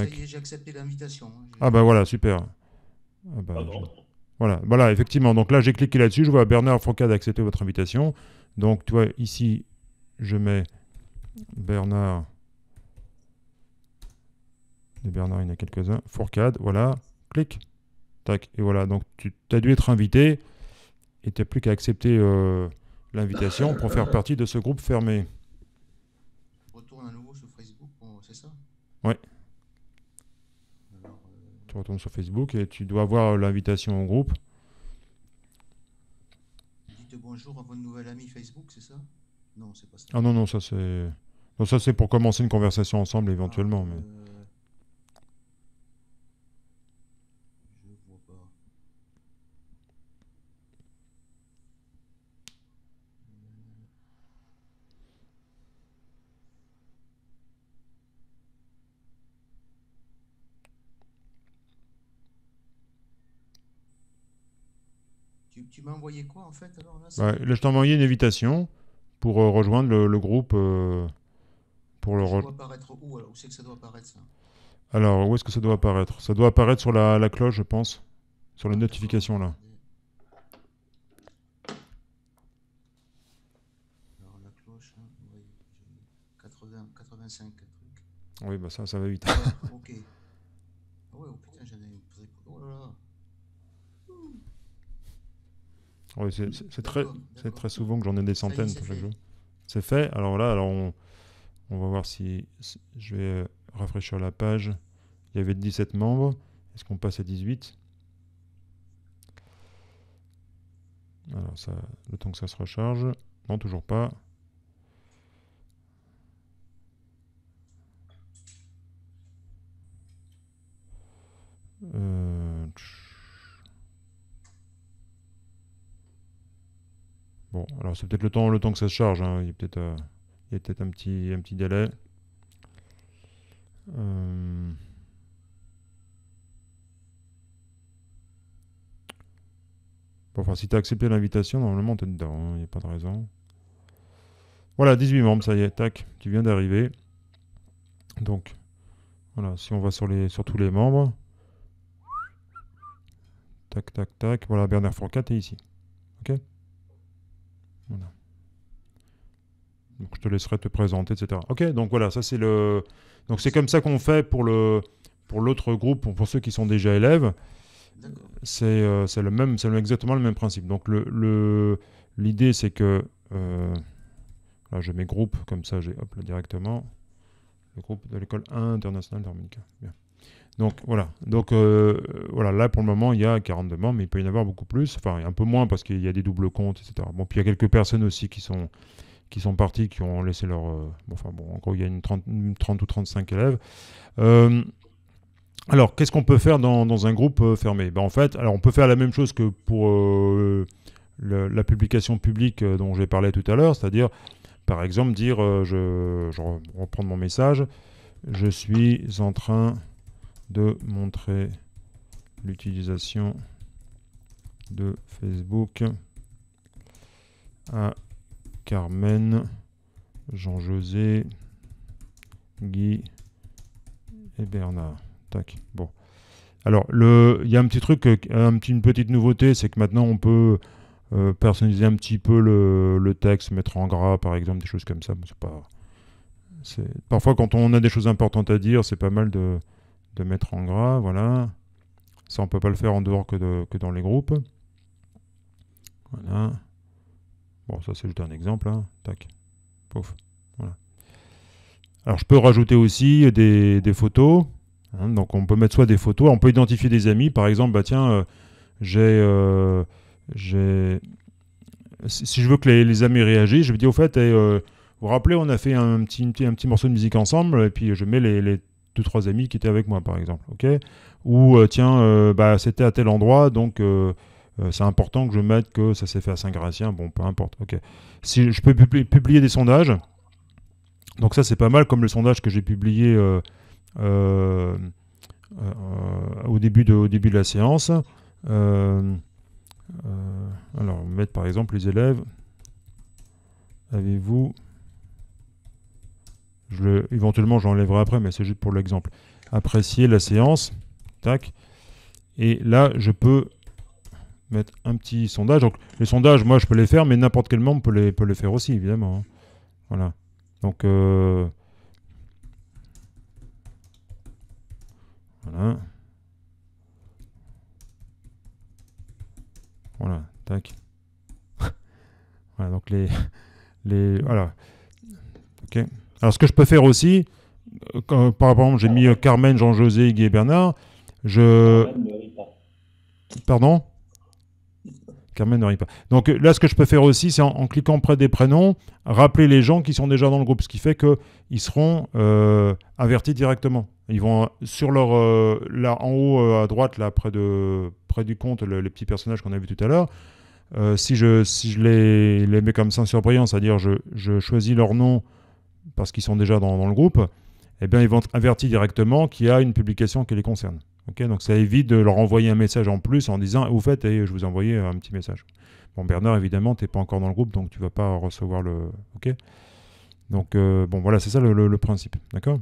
j'ai accepté l'invitation. Hein. Ah bah voilà, super. Ah, bah, voilà, voilà, effectivement. Donc là, j'ai cliqué là-dessus. Je vois Bernard Fourcade accepter votre invitation. Donc, toi ici, je mets Bernard. Bernard, il y en a quelques-uns. Fourcade, voilà. Clic. Tac. Et voilà. Donc, tu as dû être invité. Et n'as plus qu'à accepter euh, l'invitation pour faire partie de ce groupe fermé. Retourne à nouveau sur Facebook, c'est ça Oui. Euh, tu retournes sur Facebook et tu dois avoir l'invitation au groupe. Dites bonjour à votre nouvel ami Facebook, c'est ça Non, c'est pas ça. Ah non, non, ça c'est. ça c'est pour commencer une conversation ensemble éventuellement. Ah, euh, m'as envoyé quoi en fait alors, là, bah, là, je t'ai envoyé une invitation pour euh, rejoindre le, groupe. Euh, pour le ça apparaître où alors Où c'est que ça doit apparaître ça Alors, où est-ce que ça doit apparaître Ça doit apparaître sur la, la cloche, je pense. Sur les notifications là. Alors la cloche, hein, oui, 80, 85 Oui, bah ça, ça va vite. ok. Ah ouais, oh putain, j'en ai. Oui, c'est très, très souvent que j'en ai des centaines C'est fait. Alors là, alors on, va voir si, je vais euh, rafraîchir la page. Il y avait 17 membres. Est-ce qu'on passe à 18 Alors ça, le temps que ça se recharge. Non, toujours pas. Euh... Bon, alors c'est peut-être le temps, le temps que ça se charge. Hein. Euh, il y a peut-être un, petit, un petit délai. Euh. enfin, si tu as accepté l'invitation, normalement, tu es dedans. Il hein, n'y a pas de raison. Voilà, 18 membres, ça y est. Tac, tu viens d'arriver. Donc, voilà, si on va sur, les, sur tous les membres. Tac, tac, tac. Voilà, Bernard Fourcat est ici. Voilà. Donc je te laisserai te présenter, etc. Ok, donc voilà, ça c'est le. Donc c'est comme ça qu'on fait pour le pour l'autre groupe, pour, ceux qui sont déjà élèves. Euh, c'est le même, c'est exactement le même principe. Donc le l'idée c'est que euh, là je mets groupe comme ça, j'ai hop directement le groupe de l'école internationale d'harmonica. Bien. Donc voilà. Donc euh, voilà, là pour le moment, il y a 42 membres, mais il peut y en avoir beaucoup plus. Enfin, un peu moins parce qu'il y a des doubles comptes, etc. Bon, puis il y a quelques personnes aussi qui sont qui sont partis, qui ont laissé leur... Enfin, euh, bon, enfin bon, encore, il y a une 30, 30 ou 35 élèves. Euh, alors, qu'est-ce qu'on peut faire dans, un groupe fermé ben, En fait, alors on peut faire la même chose que pour la publication publique dont j'ai parlé tout à l'heure, c'est-à-dire, par exemple, dire, je reprends mon message, je suis en train de montrer l'utilisation de Facebook à Carmen, Jean-José, Guy et Bernard. Tac. Bon. Alors, il y a un petit truc, une petite nouveauté, c'est que maintenant on peut euh, personnaliser un petit peu le, texte, mettre en gras par exemple, des choses comme ça. pas, parfois, quand on a des choses importantes à dire, c'est pas mal de, de mettre en gras, voilà. Ça, on peut pas le faire en dehors que, que dans les groupes. Voilà. Bon, ça, c'est juste un exemple. Hein. Tac. Pouf. Voilà. Alors, je peux rajouter aussi des, photos. Hein. donc, on peut mettre soit des photos. On peut identifier des amis. Par exemple, bah, tiens, euh, j'ai... Euh, j'ai si je veux que les, amis réagissent, je vais dis au fait, euh, vous vous rappelez, on a fait un petit, un petit, morceau de musique ensemble, et puis je mets les deux trois amis qui étaient avec moi par exemple, ok Ou euh, tiens, euh, bah, c'était à tel endroit, donc euh, c'est important que je mette que ça s'est fait à Saint-Gratien, bon peu importe, ok. Si je peux publier, des sondages, donc ça c'est pas mal comme le sondage que j'ai publié au début de au début de la séance. alors mettre par exemple les élèves. Avez-vous je le, éventuellement, j'enlèverai après, mais c'est juste pour l'exemple. Apprécier la séance. Tac. Et là, je peux mettre un petit sondage. Donc, les sondages, moi, je peux les faire, mais n'importe quel membre peut les, peut les faire aussi, évidemment. Hein. Voilà. Donc, euh, voilà. Voilà, tac. voilà, donc les, les, voilà. Ok. Alors ce que je peux faire aussi, euh, par exemple, j'ai mis euh, Carmen, Jean-José, Guy et Bernard. Je... Pardon Carmen ne rit pas. Donc là, ce que je peux faire aussi, c'est en, cliquant près des prénoms, rappeler les gens qui sont déjà dans le groupe, ce qui fait qu'ils seront euh, avertis directement. Ils vont sur leur, là en haut à droite, là près, de, près du compte, les petits personnages qu'on a vus tout à l'heure. si je, si je les, les, mets comme ça sur brillant, c'est-à-dire je, je, choisis leur nom, parce qu'ils sont déjà dans, le groupe, eh bien, ils vont être avertis directement qu'il y a une publication qui les concerne. donc ça évite de leur envoyer un message en plus en disant vous fait, eh, je vous ai un petit message. Bon, Bernard, évidemment, tu n'es pas encore dans le groupe, donc tu ne vas pas recevoir le. OK Donc, euh, bon, voilà, c'est ça le, principe. D'accord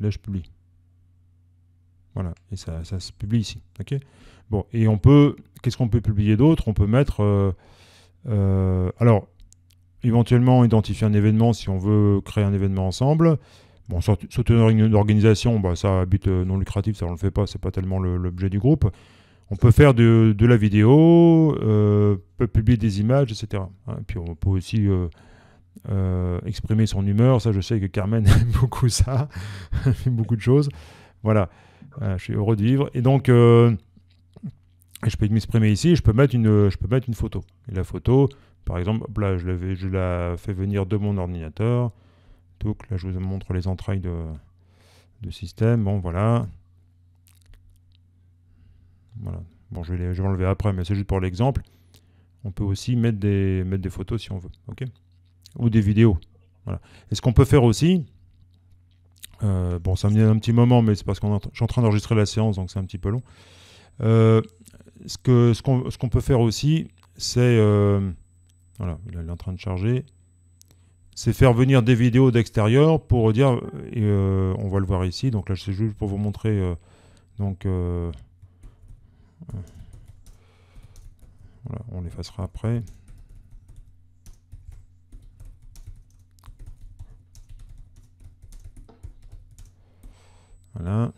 là, je publie. Voilà, et ça, se publie ici. OK Bon, et on peut. Qu'est-ce qu'on peut publier d'autre On peut mettre. Euh, euh, alors, éventuellement identifier un événement si on veut créer un événement ensemble. Bon, soutenir une organisation, bah, ça un but euh, non lucratif, ça on le fait pas, c'est pas tellement l'objet du groupe. On peut faire de, la vidéo, euh, publier des images, etc. Hein. puis on peut aussi exprimer son humeur. Ça, je sais que Carmen aime beaucoup ça, fait beaucoup de choses. Voilà, je suis heureux de vivre. Et donc, je peux m'exprimer ici. Je peux mettre une, je peux mettre une photo. Et la photo, par exemple, là, je, l'avais, je la fais venir de mon ordinateur. Donc là, je vous montre les entrailles de, système. Bon, voilà. Voilà. Bon, je vais, enlever après, mais c'est juste pour l'exemple. On peut aussi mettre des, mettre des photos si on veut. ok Ou des vidéos. Voilà. Et ce qu'on peut faire aussi, euh, bon, ça me vient un petit moment, mais c'est parce que est en train d'enregistrer la séance, donc c'est un petit peu long. Euh, ce qu'on ce ce qu'on peut faire aussi, c'est. Euh, voilà, il est en train de charger. C'est faire venir des vidéos d'extérieur pour dire. Euh, on va le voir ici. Donc là, c'est juste pour vous montrer. Euh, donc. voilà, on l'effacera après. Voilà.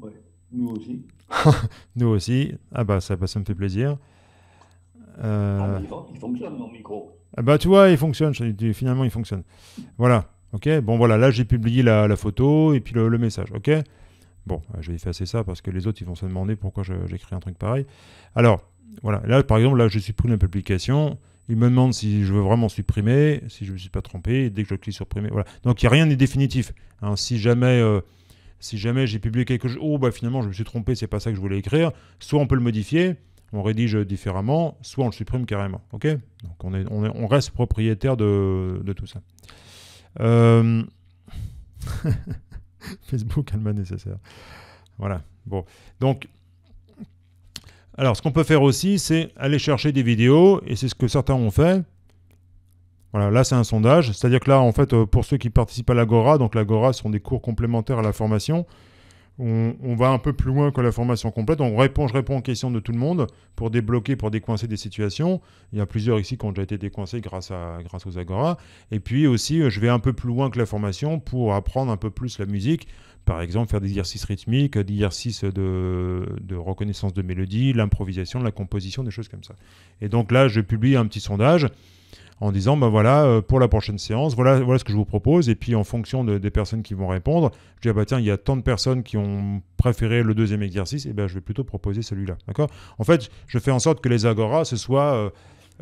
Ouais, nous aussi. Nous aussi. Ah bah ça, bah, ça me fait plaisir. Euh, ah, il, mon micro. Ah bah tu vois, il fonctionne. Finalement, il fonctionne. Voilà. Ok. Bon voilà, là j'ai publié la, photo et puis le, message. Ok. Bon, bah, je vais effacer ça parce que les autres ils vont se demander pourquoi j'écris un truc pareil. Alors voilà. Là par exemple, là je supprime la publication. Il me demande si je veux vraiment supprimer, si je ne me suis pas trompé. dès que je clique sur supprimer, voilà. Donc il n'y a rien de définitif. Hein. si jamais euh, si jamais j'ai publié quelque chose, oh bah finalement je me suis trompé, c'est pas ça que je voulais écrire, soit on peut le modifier, on rédige différemment, soit on le supprime carrément. Ok Donc on, est, on, reste propriétaire de, tout ça. Euh... Facebook, Alma nécessaire. Voilà. Bon. Donc, alors ce qu'on peut faire aussi, c'est aller chercher des vidéos, et c'est ce que certains ont fait. Voilà, là c'est un sondage, c'est-à-dire que là en fait euh, pour ceux qui participent à l'Agora, donc l'Agora sont des cours complémentaires à la formation, on, va un peu plus loin que la formation complète, on répond, je réponds aux questions de tout le monde pour débloquer, pour décoincer des situations, il y a plusieurs ici qui ont déjà été décoincés grâce, à, grâce aux Agora, et puis aussi euh, je vais un peu plus loin que la formation pour apprendre un peu plus la musique, par exemple faire des exercices rythmiques, des exercices de, de reconnaissance de mélodie, l'improvisation, la composition, des choses comme ça. Et donc là je publie un petit sondage, en disant ben voilà, euh, pour la prochaine séance, voilà, voilà ce que je vous propose. Et puis en fonction des personnes qui vont répondre, je dis ah, bah tiens, il y a tant de personnes qui ont préféré le deuxième exercice, et eh ben je vais plutôt proposer celui-là. D'accord En fait, je fais en sorte que les agora, ce soit. Euh,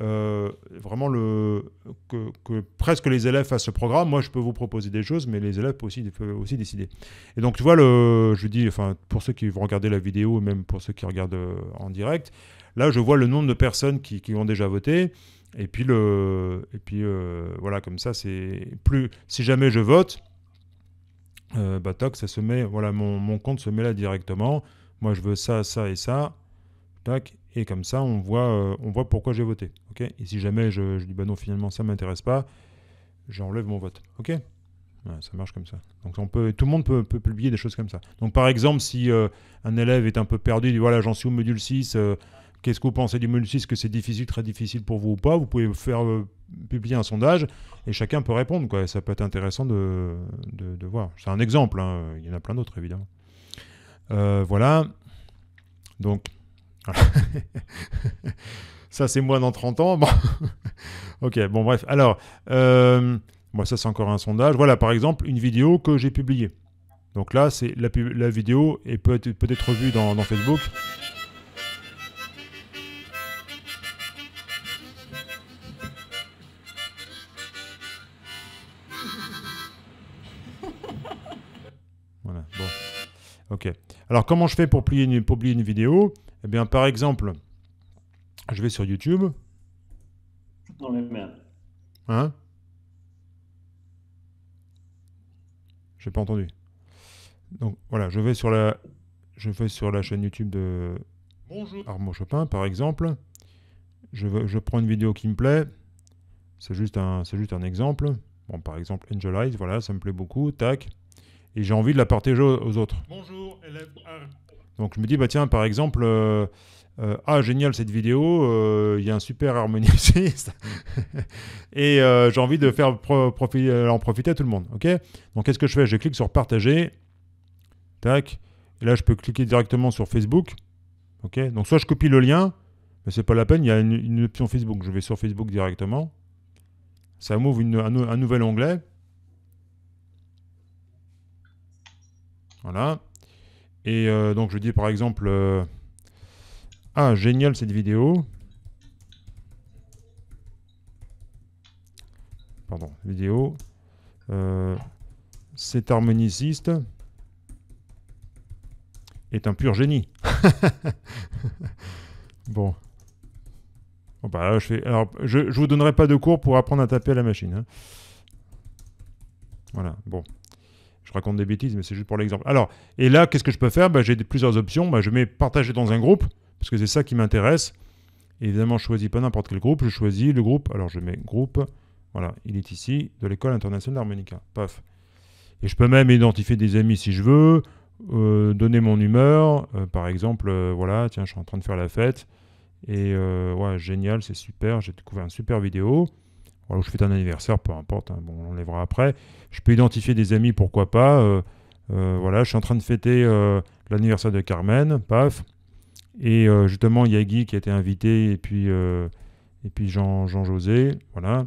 euh, vraiment le, que, presque les élèves fassent ce programme. Moi, je peux vous proposer des choses, mais les élèves aussi, aussi décider. Et donc, tu vois, le, je dis, enfin, pour ceux qui vont regarder la vidéo, même pour ceux qui regardent en direct, là, je vois le nombre de personnes qui, qui ont déjà voté. Et puis, le, et puis euh, voilà, comme ça, c'est plus. Si jamais je vote, euh, bah, ça se met. Voilà, mon, compte se met là directement. Moi, je veux ça, ça et ça. Tac. Et comme ça, on voit, euh, on voit pourquoi j'ai voté. Ok. et si jamais je, dis, bah non, finalement, ça m'intéresse pas, j'enlève mon vote. Ok. ça marche comme ça. Donc on peut, tout le monde peut, publier des choses comme ça. Donc par exemple, si euh, un élève est un peu perdu, il dit voilà, j'en suis au module 6, Qu'est-ce que vous pensez du module Que c'est difficile, très difficile pour vous ou pas Vous pouvez faire euh, publier un sondage et chacun peut répondre. Quoi. ça peut être intéressant de, de, voir. C'est un exemple. Hein. Il y en a plein d'autres, évidemment. Euh, voilà. Donc, ça, c'est moi dans 30 ans. ok, bon, bref. Alors, euh, ça, c'est encore un sondage. Voilà, par exemple, une vidéo que j'ai publiée. Donc là, c'est la, la, vidéo et peut être, peut être vue dans, dans Facebook. Ok. Alors, comment je fais pour publier une, une vidéo Eh bien, par exemple, je vais sur YouTube. Non, les Hein J'ai pas entendu. Donc, voilà, je vais sur la, je vais sur la chaîne YouTube de Armand Chopin, par exemple. Je, je prends une vidéo qui me plaît. C'est juste, un, juste un exemple. Bon, par exemple, Angel Eyes, voilà, ça me plaît beaucoup. Tac et j'ai envie de la partager aux, autres. Bonjour, Donc je me dis, bah tiens, par exemple, euh, euh, ah génial cette vidéo, euh, il y a un super harmoniciste et j'ai envie de faire en profiter à tout le monde. Ok Donc qu'est-ce que je fais Je clique sur partager. Tac. Et là, je peux cliquer directement sur Facebook. Ok Donc soit je copie le lien, mais c'est pas la peine, il y a une, option Facebook. Je vais sur Facebook directement. Ça m'ouvre un nouvel onglet. Voilà. Et euh, donc je dis par exemple, euh, ah génial cette vidéo. Pardon, vidéo. Euh, cet harmoniciste est un pur génie. bon. Oh, bah je, fais... Alors, je, vous donnerai pas de cours pour apprendre à taper à la machine. Hein. Voilà, bon. Je raconte des bêtises, mais c'est juste pour l'exemple. Alors, et là, qu'est-ce que je peux faire bah, J'ai plusieurs options. Bah, je mets partager dans un groupe, parce que c'est ça qui m'intéresse. Évidemment, je ne choisis pas n'importe quel groupe, je choisis le groupe. Alors, je mets groupe, voilà, il est ici, de l'École internationale d'harmonica. Paf. Et je peux même identifier des amis si je veux, euh, donner mon humeur. Euh, par exemple, euh, voilà, tiens, je suis en train de faire la fête. Et ouais, génial, c'est super, j'ai découvert une super vidéo. Alors je fête un anniversaire, peu importe, hein, bon, on l'enlèvera après. Je peux identifier des amis, pourquoi pas. Euh, euh, voilà, je suis en train de fêter euh, l'anniversaire de Carmen, paf. Et justement, il y a Guy qui a été invité, et puis, puis Jean, Jean José, voilà,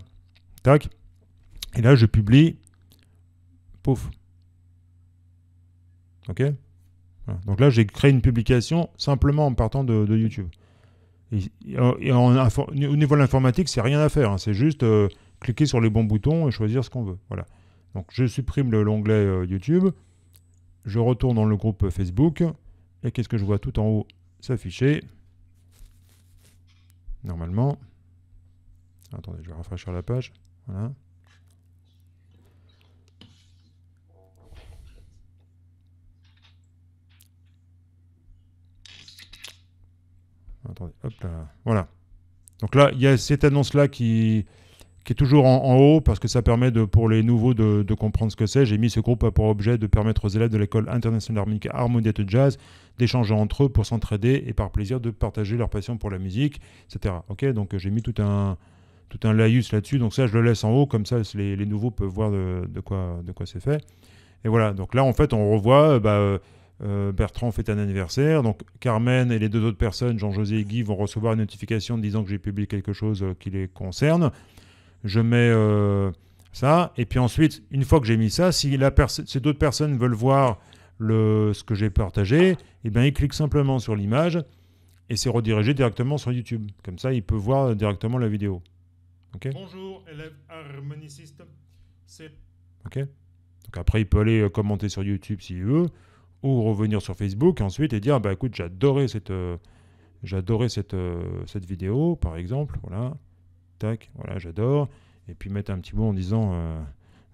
tac. Et là, je publie, pouf. Ok Donc là, j'ai créé une publication simplement en partant de YouTube. Et, au niveau de l'informatique, c'est rien à faire. Hein. c'est juste euh, cliquer sur les bons boutons et choisir ce qu'on veut. Voilà. Donc je supprime l'onglet euh, YouTube. Je retourne dans le groupe Facebook. Et qu'est-ce que je vois tout en haut s'afficher Normalement. Attendez, je vais rafraîchir la page. Voilà. Voilà. Donc là, il y a cette annonce-là qui, qui est toujours en, haut parce que ça permet de, pour les nouveaux de, de comprendre ce que c'est. J'ai mis ce groupe pour objet de permettre aux élèves de l'école internationale harmonique Harmonie de Jazz d'échanger entre eux pour s'entraider et par plaisir de partager leur passion pour la musique, etc. Ok, donc euh, j'ai mis tout un tout un laïus là-dessus. Donc ça, je le laisse en haut comme ça, les, les nouveaux peuvent voir de, de quoi de quoi c'est fait. Et voilà. Donc là, en fait, on revoit. Euh, bah, euh, euh, Bertrand fête un anniversaire. Donc Carmen et les deux autres personnes, Jean-José et Guy, vont recevoir une notification disant que j'ai publié quelque chose euh, qui les concerne. Je mets euh, ça. Et puis ensuite, une fois que j'ai mis ça, si, la d'autres personnes veulent voir le, ce que j'ai partagé, eh bien, ils cliquent simplement sur l'image et c'est redirigé directement sur YouTube. Comme ça, ils peuvent voir directement la vidéo. Bonjour, élève harmoniciste. C'est... Ok. Donc après, il peut aller commenter sur YouTube s'il veut ou revenir sur Facebook ensuite et dire bah écoute j'adorais cette euh, j'adorais cette euh, cette vidéo par exemple voilà tac voilà j'adore et puis mettre un petit mot en disant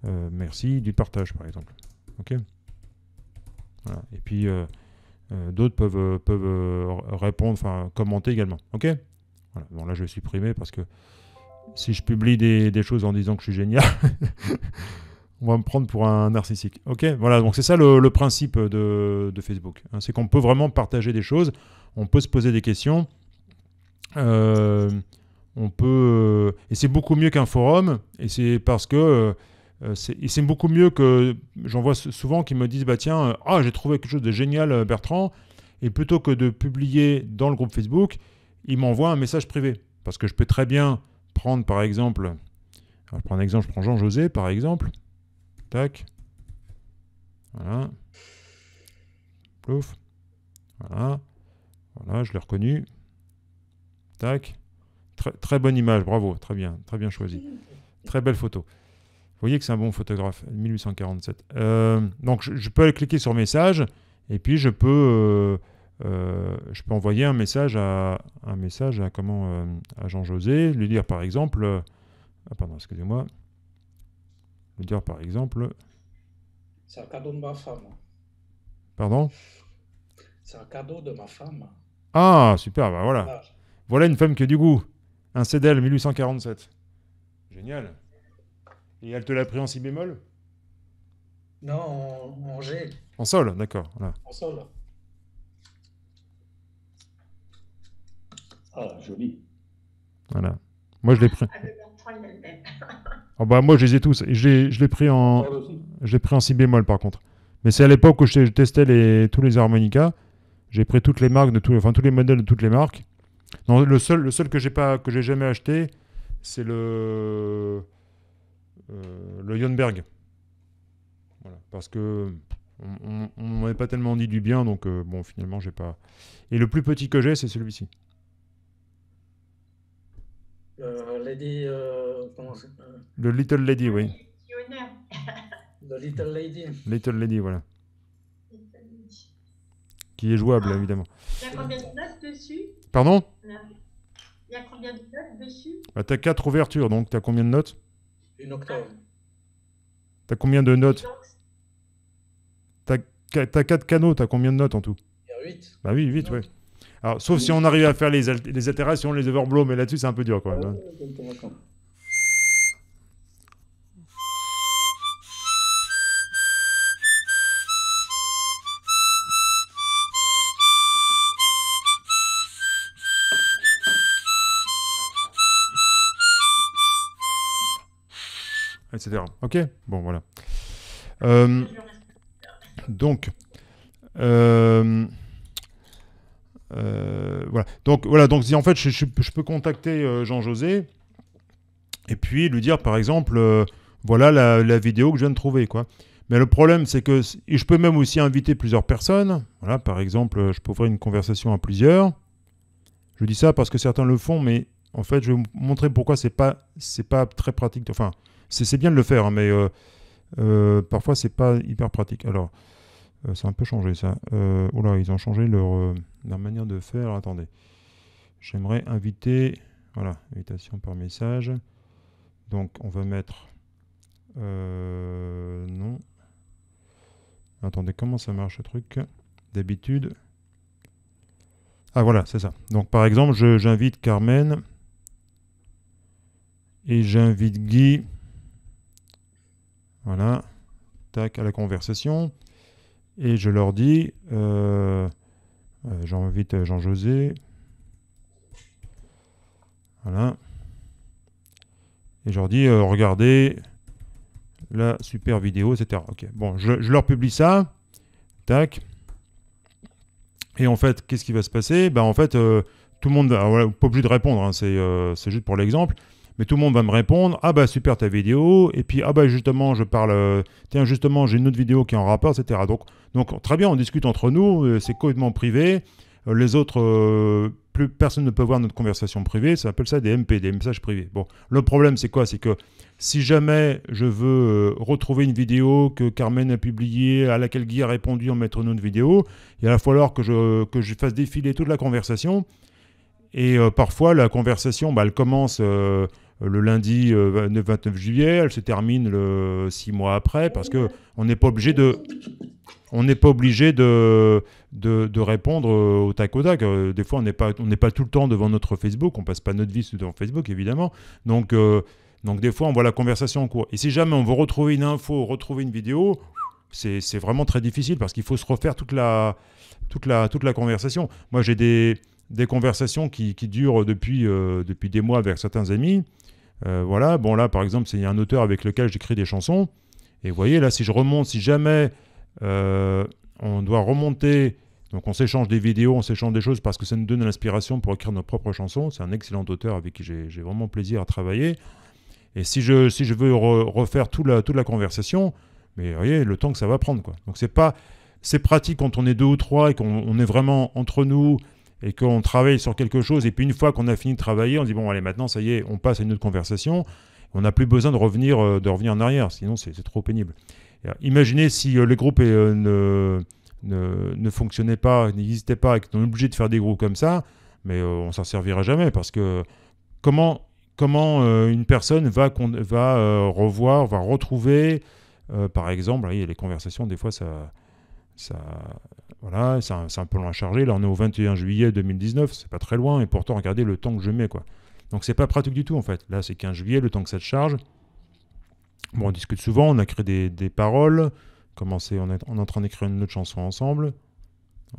euh, merci du partage par exemple ok et puis d'autres peuvent peuvent répondre enfin commenter également ok voilà. bon là je vais supprimer parce que si je publie des, des choses en disant que je suis génial on va me prendre pour un narcissique. Ok, voilà, donc c'est ça le, principe de, Facebook. Hein. c'est qu'on peut vraiment partager des choses, on peut se poser des questions, euh, on peut. Euh, et c'est beaucoup mieux qu'un forum, et c'est parce que. Euh, c'est beaucoup mieux que. J'en vois souvent qui me disent bah tiens, ah, j'ai trouvé quelque chose de génial, Bertrand, et plutôt que de publier dans le groupe Facebook, il m'envoie un message privé. Parce que je peux très bien prendre par exemple. je prends un exemple, je prends Jean-José par exemple. Tac. Voilà. Plouf. Voilà. Voilà, je l'ai reconnu. Tac. très bonne image, bravo, très bien, très bien choisi. Très belle photo. Vous voyez que c'est un bon photographe, 1847. Euh, donc je, peux cliquer sur message et puis je peux, euh, euh, je peux envoyer un message à un message à comment à Jean-José, lui dire par exemple, ah pardon, excusez-moi, dire par exemple. C'est un cadeau de ma femme. Pardon C'est un cadeau de ma femme. Ah, super, bah voilà. Voilà une femme qui a du goût. Un CDL 1847. Génial. Et elle te l'a pris en si bémol Non, en, en, G. En sol, d'accord. Voilà. En sol. Ah, joli. Voilà. Moi, je l'ai pris. Ah, ah bah, moi, je les ai tous. Je l'ai pris, en... pris en si bémol, par contre. Mais c'est à l'époque où je, testais les, tous les harmonicas. J'ai pris toutes les marques de enfin tous les modèles de toutes les marques. le seul, le seul que j'ai pas, que j'ai jamais acheté, c'est le euh, le Yonberg. Voilà, parce que on n'avait pas tellement dit du bien, donc euh, bon, finalement, j'ai pas. Et le plus petit que j'ai, c'est celui-ci. Le euh, Lady. Euh, comment c'est Le Little Lady, oui. The Little Lady. Little Lady, voilà. Qui est jouable, ah, évidemment. Il y a combien de notes dessus Pardon Il y a combien de notes dessus bah, T'as 4 ouvertures, donc t'as combien de notes Une octave. T'as combien de notes T'as 4 canaux, t'as combien de notes en tout Il y a 8. Bah oui, 8, ouais sauf si on arrive à faire les, les altérations, les overblows, mais là-dessus, c'est un peu dur quand même. Hein. etc. Ok, bon voilà. Euh, donc, euh, euh, voilà. Donc voilà, donc en fait je, peux contacter euh, Jean-José et puis lui dire par exemple euh, voilà la, vidéo que je viens de trouver quoi. Mais le problème c'est que je peux même aussi inviter plusieurs personnes. Voilà, par exemple, je peux ouvrir une conversation à plusieurs. Je dis ça parce que certains le font, mais en fait, je vais vous montrer pourquoi c'est pas c'est pas très pratique. Enfin, c'est bien de le faire, hein, mais parfois c'est pas hyper pratique. Alors. Euh, ça un peu changé ça. Euh, oh là, ils ont changé euh, leur, manière de faire. attendez. J'aimerais inviter. Voilà, invitation par message. Donc on va mettre. non. Attendez, comment ça marche ce truc D'habitude. Ah voilà, c'est ça. Donc par exemple, j'invite Carmen. Et j'invite Guy. Voilà. Tac à la conversation. Et je leur dis, euh, euh, j'invite Jean-José. Voilà. Et je leur dis, euh, regardez la super vidéo, etc. Ok, bon, je, leur publie ça. Tac. Et en fait, qu'est-ce qui va se passer ben, En fait, tout le monde, alors, ah, voilà, pas obligé de répondre, hein, c'est juste pour l'exemple mais tout le monde va me répondre Ah bah super ta vidéo, et puis Ah bah justement, je parle, euh, tiens, justement, j'ai une autre vidéo qui est en rapport, etc. Donc, donc très bien, on discute entre nous, euh, c'est complètement privé. Euh, les autres, plus personne ne peut voir notre conversation privée, ça s'appelle ça des MP, des messages privés. Bon, le problème c'est quoi C'est que si jamais je veux retrouver une vidéo que Carmen a publiée, à laquelle Guy a répondu en mettant une autre vidéo, il va falloir que je, que je fasse défiler toute la conversation. Et parfois, la conversation, bah, elle commence euh, le lundi 29 euh, juillet, elle se termine le six mois après, parce que on n'est pas obligé de, on n'est pas obligé de, de, répondre euh, au tac au Des fois, on n'est pas, on pas tout le temps devant notre Facebook, on passe pas notre vie devant Facebook, évidemment. Donc, donc des fois, on voit la conversation en cours. Et si jamais on veut retrouver une info, retrouver une vidéo, c'est vraiment très difficile parce qu'il faut se refaire toute la, toute la, toute la conversation. Moi, j'ai des, des conversations qui, qui durent depuis, depuis des mois avec certains amis. Euh, voilà, bon là par exemple, c'est un auteur avec lequel j'écris des chansons. Et vous voyez là, si je remonte, si jamais euh, on doit remonter, donc on s'échange des vidéos, on s'échange des choses parce que ça nous donne l'inspiration pour écrire nos propres chansons. C'est un excellent auteur avec qui j'ai vraiment plaisir à travailler. Et si je, si je veux refaire toute la, toute la conversation, mais vous voyez le temps que ça va prendre quoi. Donc pas c'est pratique quand on est deux ou trois et qu'on est vraiment entre nous et qu'on travaille sur quelque chose, et puis une fois qu'on a fini de travailler, on dit bon allez maintenant ça y est, on passe à une autre conversation, on n'a plus besoin de revenir, euh, de revenir en arrière, sinon c'est trop pénible. Euh, imaginez si euh, le groupe ne, ne, ne fonctionnait pas, n'existait pas, et qu'on est obligé de faire des groupes comme ça, mais on s'en servira jamais, parce que comment, comment une personne va, va revoir, va retrouver, par exemple, les conversations, des fois ça... Ça, voilà, c'est un, peu loin charger. Là, on est au 21 juillet 2019, c'est pas très loin, et pourtant, regardez le temps que je mets, quoi. Donc, c'est pas pratique du tout, en fait. Là, c'est 15 juillet, le temps que ça te charge. Bon, on discute souvent, on a créé des, paroles. Commencé, on, est, en train d'écrire une autre chanson ensemble.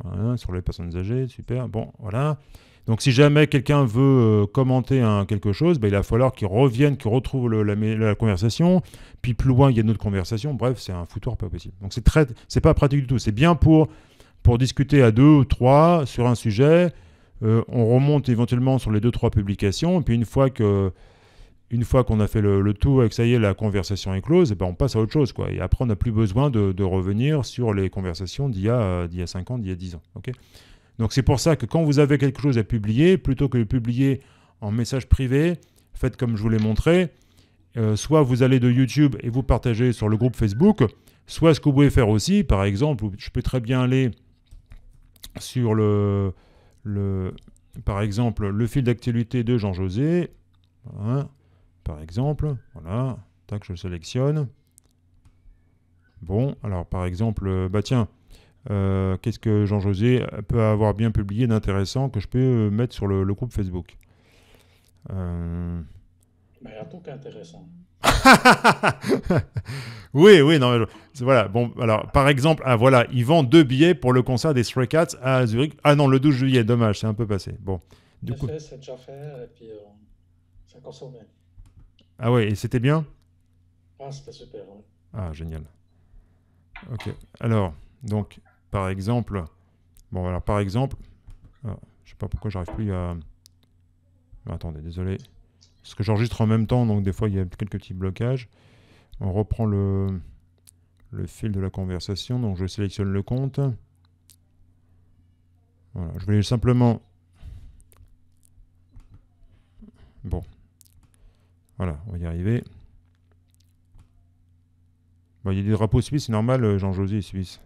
Voilà, sur les personnes âgées, super. Bon, voilà. Donc, si jamais quelqu'un veut euh, commenter quelque chose, bah, il va falloir qu'il revienne, qu'il retrouve la, conversation. Puis plus loin, il y a une autre conversation. Bref, c'est un foutoir pas possible. Donc, c'est très, c'est pas pratique du tout. C'est bien pour pour discuter à deux ou trois sur un sujet. Euh, on remonte éventuellement sur les deux trois publications et puis une fois que une fois qu'on a fait le, tout et que ça y est la conversation est close, et eh ben on passe à autre chose quoi. Et après on n'a plus besoin de, revenir sur les conversations d'il y a d'il y a cinq ans, d'il y a dix ans. Ok. Donc c'est pour ça que quand vous avez quelque chose à publier, plutôt que de publier en message privé, faites comme je vous l'ai montré. Euh, soit vous allez de YouTube et vous partagez sur le groupe Facebook, soit ce que vous pouvez faire aussi, par exemple, je peux très bien aller sur le, le, par exemple, le fil d'actualité de Jean-José. Hein, par exemple, voilà, tac, je le sélectionne. Bon, alors par exemple, euh, bah tiens, euh, qu'est-ce que Jean-José peut avoir bien publié d'intéressant que je peux euh, mettre sur le, groupe Facebook mais un truc intéressant. oui, oui, non, voilà. Bon, alors, par exemple, ah, voilà, ils vendent deux billets pour le concert des Stray Cats à Zurich. Ah non, le 12 juillet, dommage, c'est un peu passé. Bon, du coup. C'est déjà fait, et puis euh, ça Ah oui, et c'était bien Ah, c'était super, Ah, génial. Ok, alors, donc, par exemple, bon, alors, par exemple, ah, je sais pas pourquoi j'arrive plus à. attendez, désolé. Parce que j'enregistre en même temps, donc des fois il y a quelques petits blocages. On reprend le, fil de la conversation, donc je sélectionne le compte. Voilà, je vais simplement... Bon. Voilà, on va y arriver. il y a des drapeaux suisses, c'est normal, euh, Jean-José suisse.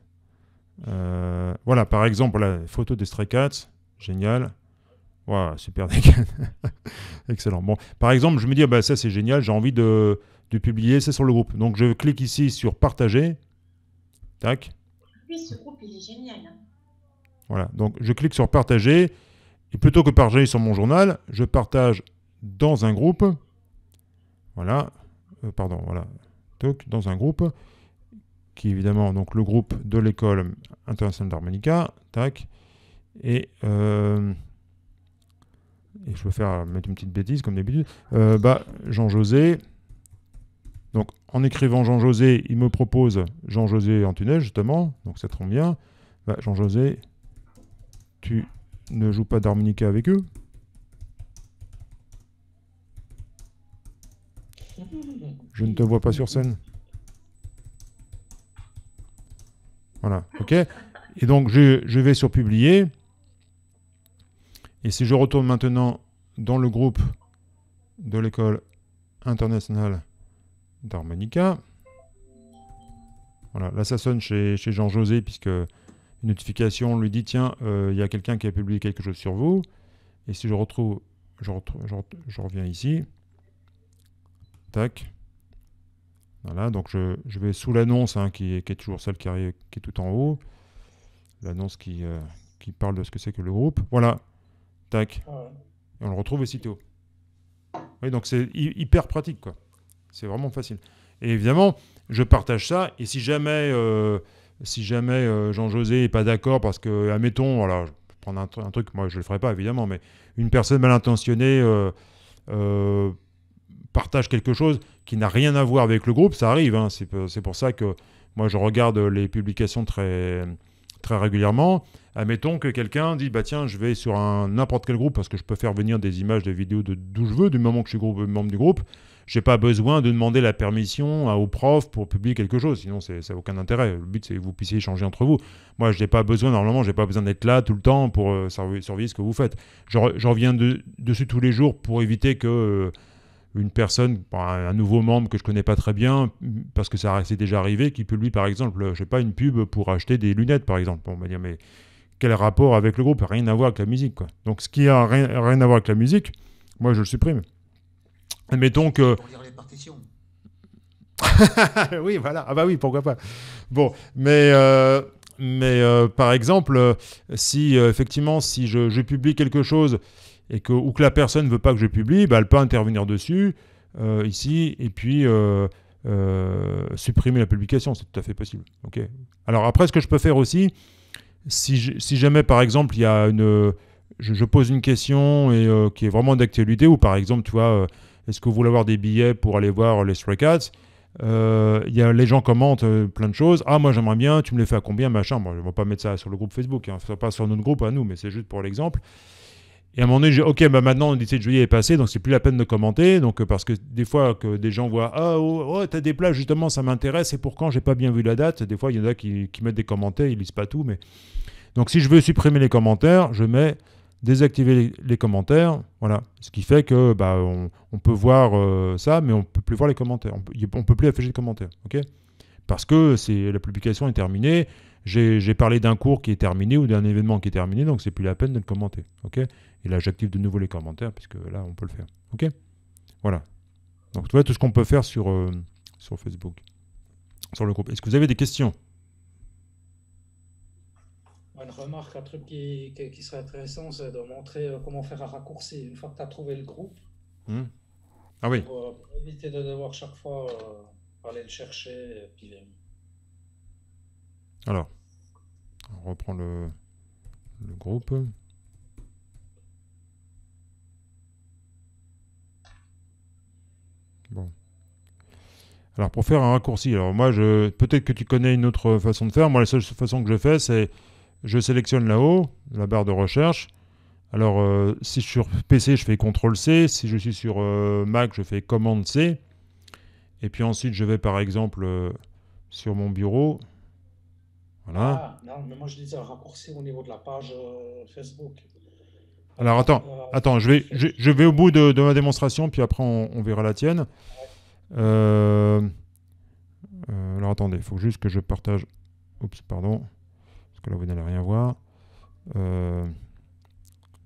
Euh, voilà, par exemple, la photo des Stray Cats, génial. Voilà, super Excellent. Bon, par exemple, je me dis, ah bah, ça c'est génial, j'ai envie de, publier ça sur le groupe. Donc je clique ici sur partager. Tac. Oui, ce groupe il est génial. Hein. Voilà, donc je clique sur partager. Et plutôt que partager sur mon journal, je partage dans un groupe. Voilà. Euh, pardon, voilà. Donc, dans un groupe qui est évidemment donc, le groupe de l'école internationale d'harmonica. Tac. Et. Euh, et je peux faire euh, mettre une petite bêtise comme d'habitude, euh, bah, Jean-José. Donc en écrivant Jean-José, il me propose Jean-José Antunes, justement, donc ça tombe bien. Bah, Jean-José, tu ne joues pas d'harmonica avec eux Je ne te vois pas sur scène. Voilà, ok. Et donc je, je vais sur publier. Et si je retourne maintenant dans le groupe de l'école internationale d'harmonica, voilà, là ça sonne chez, Jean-José puisque une notification lui dit tiens, euh, il y a quelqu'un qui a publié quelque chose sur vous. Et si je retrouve, je, reviens ici, tac, voilà, donc je, vais sous l'annonce hein, qui, est toujours celle qui, est tout en haut, l'annonce euh, qui parle de ce que c'est que le groupe. Voilà, on le retrouve aussitôt. Oui, donc c'est hyper pratique, quoi. C'est vraiment facile. Et évidemment, je partage ça. Et si jamais, euh, si jamais euh, Jean-José n'est pas d'accord, parce que, admettons, voilà, je prendre un, truc, moi je ne le ferai pas, évidemment, mais une personne mal intentionnée euh, partage quelque chose qui n'a rien à voir avec le groupe, ça arrive. Hein. C'est pour ça que moi je regarde les publications très très régulièrement. Admettons que quelqu'un dit bah tiens, je vais sur un n'importe quel groupe parce que je peux faire venir des images, des vidéos de d'où je veux du moment que je suis groupe, membre du groupe. J'ai pas besoin de demander la permission à, au prof pour publier quelque chose, sinon ça n'a aucun intérêt. Le but c'est que vous puissiez échanger entre vous. Moi, je n'ai pas besoin normalement, j'ai pas besoin d'être là tout le temps pour euh, surveiller ce que vous faites. j'en reviens dessus tous les jours pour éviter que euh, une personne, bah, un nouveau membre que je connais pas très bien, parce que ça s'est déjà arrivé, qui publie par exemple, je sais pas, une pub pour acheter des lunettes par exemple. On va dire, mais quel rapport avec le groupe Rien à voir avec la musique. Quoi. Donc ce qui a rien, à voir avec la musique, moi je le supprime. Admettons que. oui, voilà. Ah bah oui, pourquoi pas. Bon, mais. Euh, mais euh, par exemple, euh, si effectivement, si je, je, publie quelque chose et que, ou que la personne ne veut pas que je publie, bah, elle peut intervenir dessus, euh, ici, et puis euh, euh, supprimer la publication. C'est tout à fait possible. Ok. Alors après, ce que je peux faire aussi, si, jamais, par exemple, il y a une, je, pose une question et, qui est vraiment d'actualité, ou par exemple, tu vois, est-ce que vous voulez avoir des billets pour aller voir les Stray Cats y a, les gens commentent plein de choses. Ah, moi j'aimerais bien, tu me les fais à combien, machin. Bon, je ne vais pas mettre ça sur le groupe Facebook, hein. pas sur notre groupe à nous, mais c'est juste pour l'exemple. Et à un moment donné, OK, bah, maintenant le 17 juillet est passé, donc c'est plus la peine de commenter. Donc, euh, parce que des fois que des gens voient Ah, oh, oh, t'as des places, justement, ça m'intéresse, et pour quand J'ai pas bien vu la date. Des fois, il y en a qui, mettent des commentaires, ils lisent pas tout. mais Donc, si je veux supprimer les commentaires, je mets désactiver les, commentaires. Voilà. Ce qui fait que bah, on, peut voir euh, ça, mais on peut plus voir les commentaires. On peut, peut plus afficher de commentaires. OK parce que c'est la publication est terminée. J'ai parlé d'un cours qui est terminé ou d'un événement qui est terminé, donc c'est plus la peine de le commenter. ok et là, j'active de nouveau les commentaires, puisque là, on peut le faire. OK Voilà. Donc, vois tout ce qu'on peut faire sur, euh, sur Facebook, sur le groupe. Est-ce que vous avez des questions Une remarque, un truc qui, qui serait intéressant, c'est de montrer euh, comment faire un raccourci. Une fois que tu as trouvé le groupe, hmm. ah oui. Euh, pour, éviter de devoir chaque fois aller le chercher. Alors, on reprend le, le groupe. Alors pour faire un raccourci, alors moi je peut-être que tu connais une autre façon de faire. Moi la seule façon que je fais c'est je sélectionne là-haut la barre de recherche. Alors euh, si je suis sur PC je fais CTRL C, si je suis sur euh, Mac je fais commande C. Et puis ensuite je vais par exemple euh, sur mon bureau. Voilà. Ah, non, mais moi je disais raccourci au niveau de la page Facebook. Alors attends, attends, je vais, je, vais au bout de, ma démonstration, puis après on, on verra la tienne. Euh, alors attendez, il faut juste que je partage. Oups, pardon. Parce que là, vous n'allez rien voir. Euh,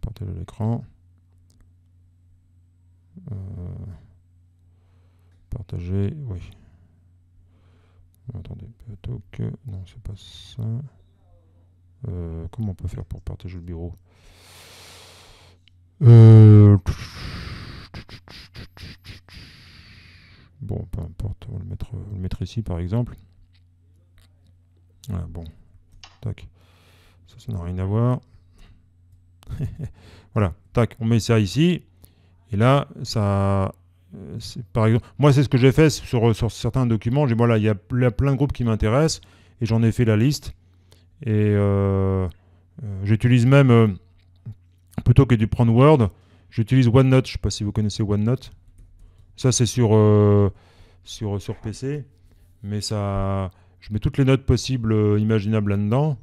Partagez l'écran. Euh, partager, oui. Attendez, plutôt que. Non, c'est pas ça. comment on peut faire pour partager le bureau euh... Bon, peu importe, on va le mettre, ici par exemple. Voilà, ah, bon, tac. Ça, ça n'a rien à voir. voilà, tac, on met ça ici. Et là, ça... par exemple, moi, c'est ce que j'ai fait sur, certains documents. J'ai voilà, il y a plein de groupes qui m'intéressent et j'en ai fait la liste. Et euh, euh, j'utilise même, euh, plutôt que de prendre Word, j'utilise OneNote. Je ne sais pas si vous connaissez OneNote. Ça, c'est sur, euh, sur, euh, sur PC. Mais ça, je mets toutes les notes possibles, euh, imaginables là-dedans.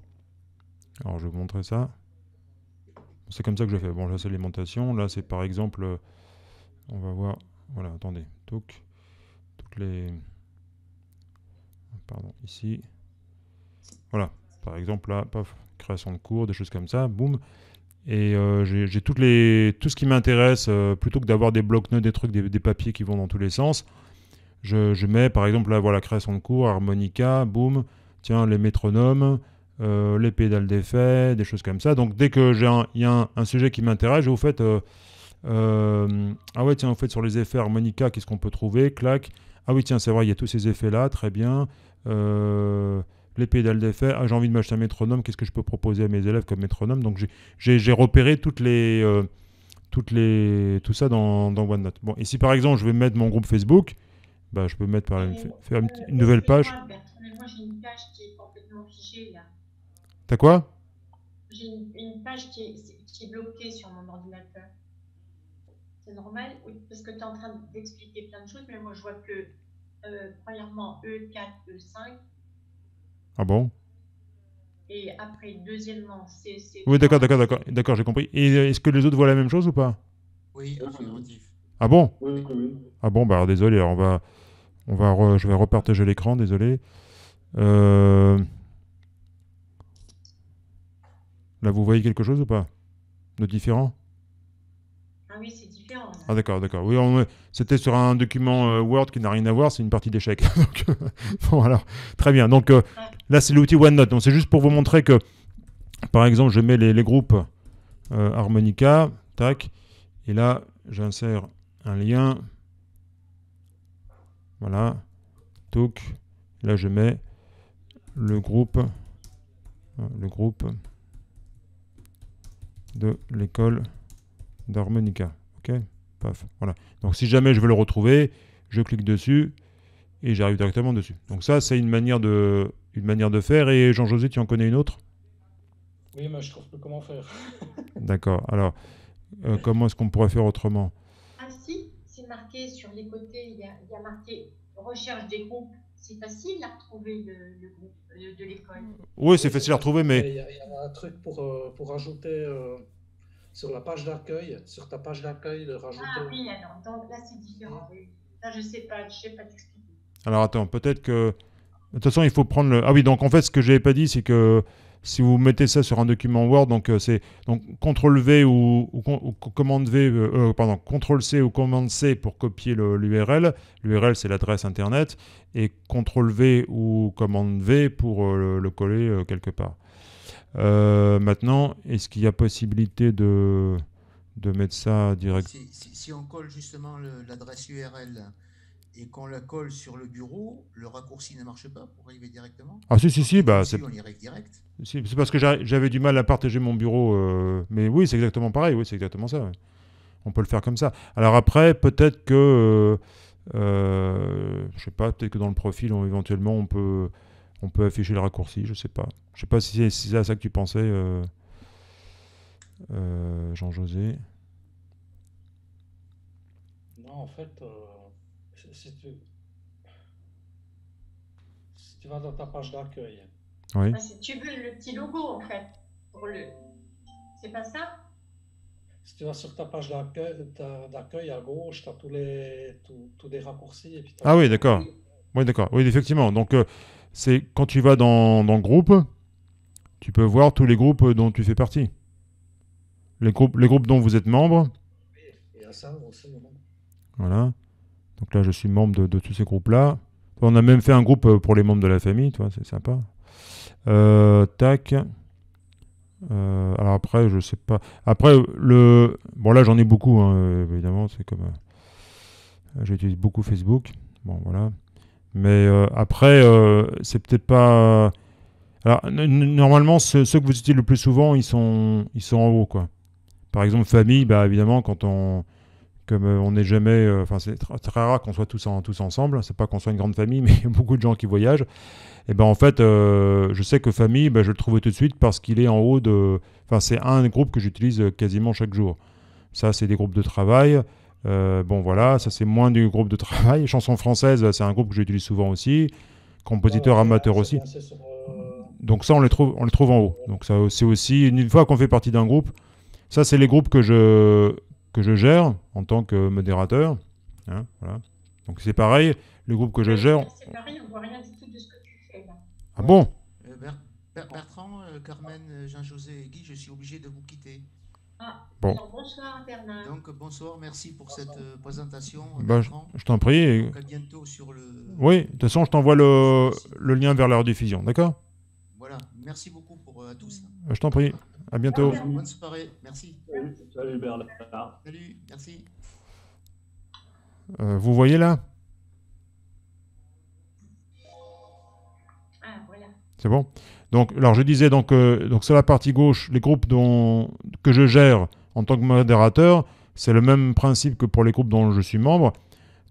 Alors, je vais vous montrer ça. C'est comme ça que je fais. Bon, là, c'est l'alimentation. Là, c'est par exemple. on va voir. Voilà, attendez. Donc, toutes les. Pardon, ici. Voilà. Par exemple, là, paf, création de cours, des choses comme ça. Boum. Et euh, j'ai tout ce qui m'intéresse, euh, plutôt que d'avoir des blocs-notes, des trucs, des, papiers qui vont dans tous les sens, je, mets par exemple là, voilà, création de cours, harmonica, boum, tiens, les métronomes, euh, les pédales d'effet, des choses comme ça. Donc dès que j'ai un, y a un, sujet qui m'intéresse, je vous fais, ah ouais, tiens, vous faites sur les effets harmonica, qu'est-ce qu'on peut trouver, clac, ah oui, tiens, c'est vrai, il y a tous ces effets-là, très bien les pédales d'effet, ah, j'ai envie de m'acheter un métronome, qu'est-ce que je peux proposer à mes élèves comme métronome Donc j'ai repéré toutes les, euh, toutes les, tout ça dans, OneNote. Bon, et si par exemple je vais mettre mon groupe Facebook, bah, je peux mettre par euh, une, nouvelle page. moi j'ai une page qui est complètement fichée là. T'as quoi J'ai une, page qui est, bloquée sur mon ordinateur. C'est normal Parce que tu es en train d'expliquer plein de choses, mais moi je vois que, euh, premièrement, E4, E5, ah bon Et après, deuxièmement, c'est. Oui, d'accord, d'accord, d'accord, d'accord, j'ai compris. Et euh, est-ce que les autres voient la même chose ou pas Oui, Ah bon Ah bon, bah désolé, alors on va, on va je vais repartager l'écran, désolé. Euh, là, vous voyez quelque chose ou pas De différent ah oui, c'est différent. Ah d'accord, d'accord. Oui, c'était sur un document euh, Word qui n'a rien à voir, c'est une partie d'échec. Euh, bon alors, très bien. Donc euh, là, c'est l'outil OneNote. Donc c'est juste pour vous montrer que, par exemple, je mets les, groupes harmonica, tac, et là, j'insère un lien. Voilà, donc là je mets le groupe, le groupe de l'école d'harmonica. Ok Paf. Voilà. Donc si jamais je veux le retrouver, je clique dessus et j'arrive directement dessus. Donc ça, c'est une manière de une manière de faire. Et Jean-José, tu en connais une autre Oui, mais je trouve pas comment faire. D'accord. Alors, euh, comment est-ce qu'on pourrait faire autrement Ah si, c'est marqué sur les côtés, il y, a, marqué recherche des groupes. C'est facile à retrouver le, groupe euh, de l'école. Oui, c'est facile à retrouver, mais... Il y, a, un truc pour, euh, pour ajouter sur la page d'accueil, sur ta page d'accueil, de rajouter. Ah oui, alors, donc là c'est différent. Là, ah. je sais pas, je sais pas t'expliquer. Alors attends, peut-être que. De toute façon, il faut prendre le. Ah oui, donc en fait, ce que je n'avais pas dit, c'est que si vous mettez ça sur un document Word, donc euh, c'est donc CTRL V ou, commande V, euh, euh, pardon, CTRL C ou commande C pour copier l'URL. L'URL c'est l'adresse internet et CTRL V ou commande V pour le, coller quelque part. Euh, maintenant, est-ce qu'il y a possibilité de, de mettre ça direct si, on colle justement l'adresse URL et qu'on la colle sur le bureau, le raccourci ne marche pas pour arriver directement Ah si, si, si, bah, si, on direct. c'est parce que j'avais du mal à partager mon bureau, euh, mais oui, c'est exactement pareil, oui, c'est exactement ça. On peut le faire comme ça. Alors après, peut-être que, euh, euh je sais pas, peut-être que dans le profil, éventuellement, on peut on peut afficher le raccourci, je sais pas. Je sais pas si, c'est à ça que tu pensais, euh, euh, Jean-José. Non, en fait, euh, si, tu, si tu vas dans ta page d'accueil. Oui. Ah, si tu veux le petit logo, en fait, pour le. C'est pas ça si tu vas sur ta page d'accueil à gauche, tu as tous les, tous, raccourcis. ah oui, d'accord. Oui, d'accord. Oui, effectivement. Donc, c'est quand tu vas dans, le groupe, tu peux voir tous les groupes dont tu fais partie. Les groupes, les groupes dont vous êtes membre. Voilà. Donc là, je suis membre de, tous ces groupes-là. On a même fait un groupe pour les membres de la famille, vois, c'est sympa. Euh, tac. Euh, alors après, je sais pas. Après, le. Bon, là, j'en ai beaucoup, hein, évidemment. C'est comme. Euh, j'utilise beaucoup Facebook. Bon, voilà. Mais euh, après, euh, c'est peut-être pas. Euh, alors, normalement, ceux, que vous utilisez le plus souvent, ils sont, ils sont en haut, quoi. Par exemple, famille, bah, évidemment, quand on, comme on n'est jamais, enfin, c'est très, rare qu'on soit tous, en, tous ensemble. C'est pas qu'on soit une grande famille, mais il y a beaucoup de gens qui voyagent. Et ben, en fait, je sais que famille, ben, je le trouve tout de suite parce qu'il est en haut de, enfin, c'est un groupe que j'utilise quasiment chaque jour. Ça, c'est des groupes de travail. Euh, bon voilà, ça c'est moins du groupe de travail. Chanson française, euh, c'est un groupe que j'utilise souvent aussi. Compositeur ah, amateur ah, aussi. Euh, Donc ça, on le trouve, on le trouve en haut. Donc ça, c'est aussi une fois qu'on fait partie d'un groupe. Ça, c'est les groupes que je que je gère en tant que modérateur. Hein, Donc c'est pareil, le groupe que je gère. C'est pareil, on voit rien du tout de ce que tu fais là. Ah bon. Bertrand, Carmen, Jean-José et Guy, je suis obligé de vous quitter. Ah, bon. bonsoir, Bernard. Donc, bonsoir, merci pour cette euh, présentation. Ben, je t'en prie. bientôt sur le... Oui, de toute façon, je t'envoie le, lien vers la rediffusion, d'accord Voilà, merci beaucoup pour, euh, à tous. Je t'en prie, à bientôt. Bonne, soirée, merci. Salut, Bernard. Salut, merci. Euh, vous voyez là Ah, voilà. C'est bon alors je disais donc, euh, sur la partie gauche, les groupes que je gère en tant que modérateur, c'est le même principe que pour les groupes dont je suis membre.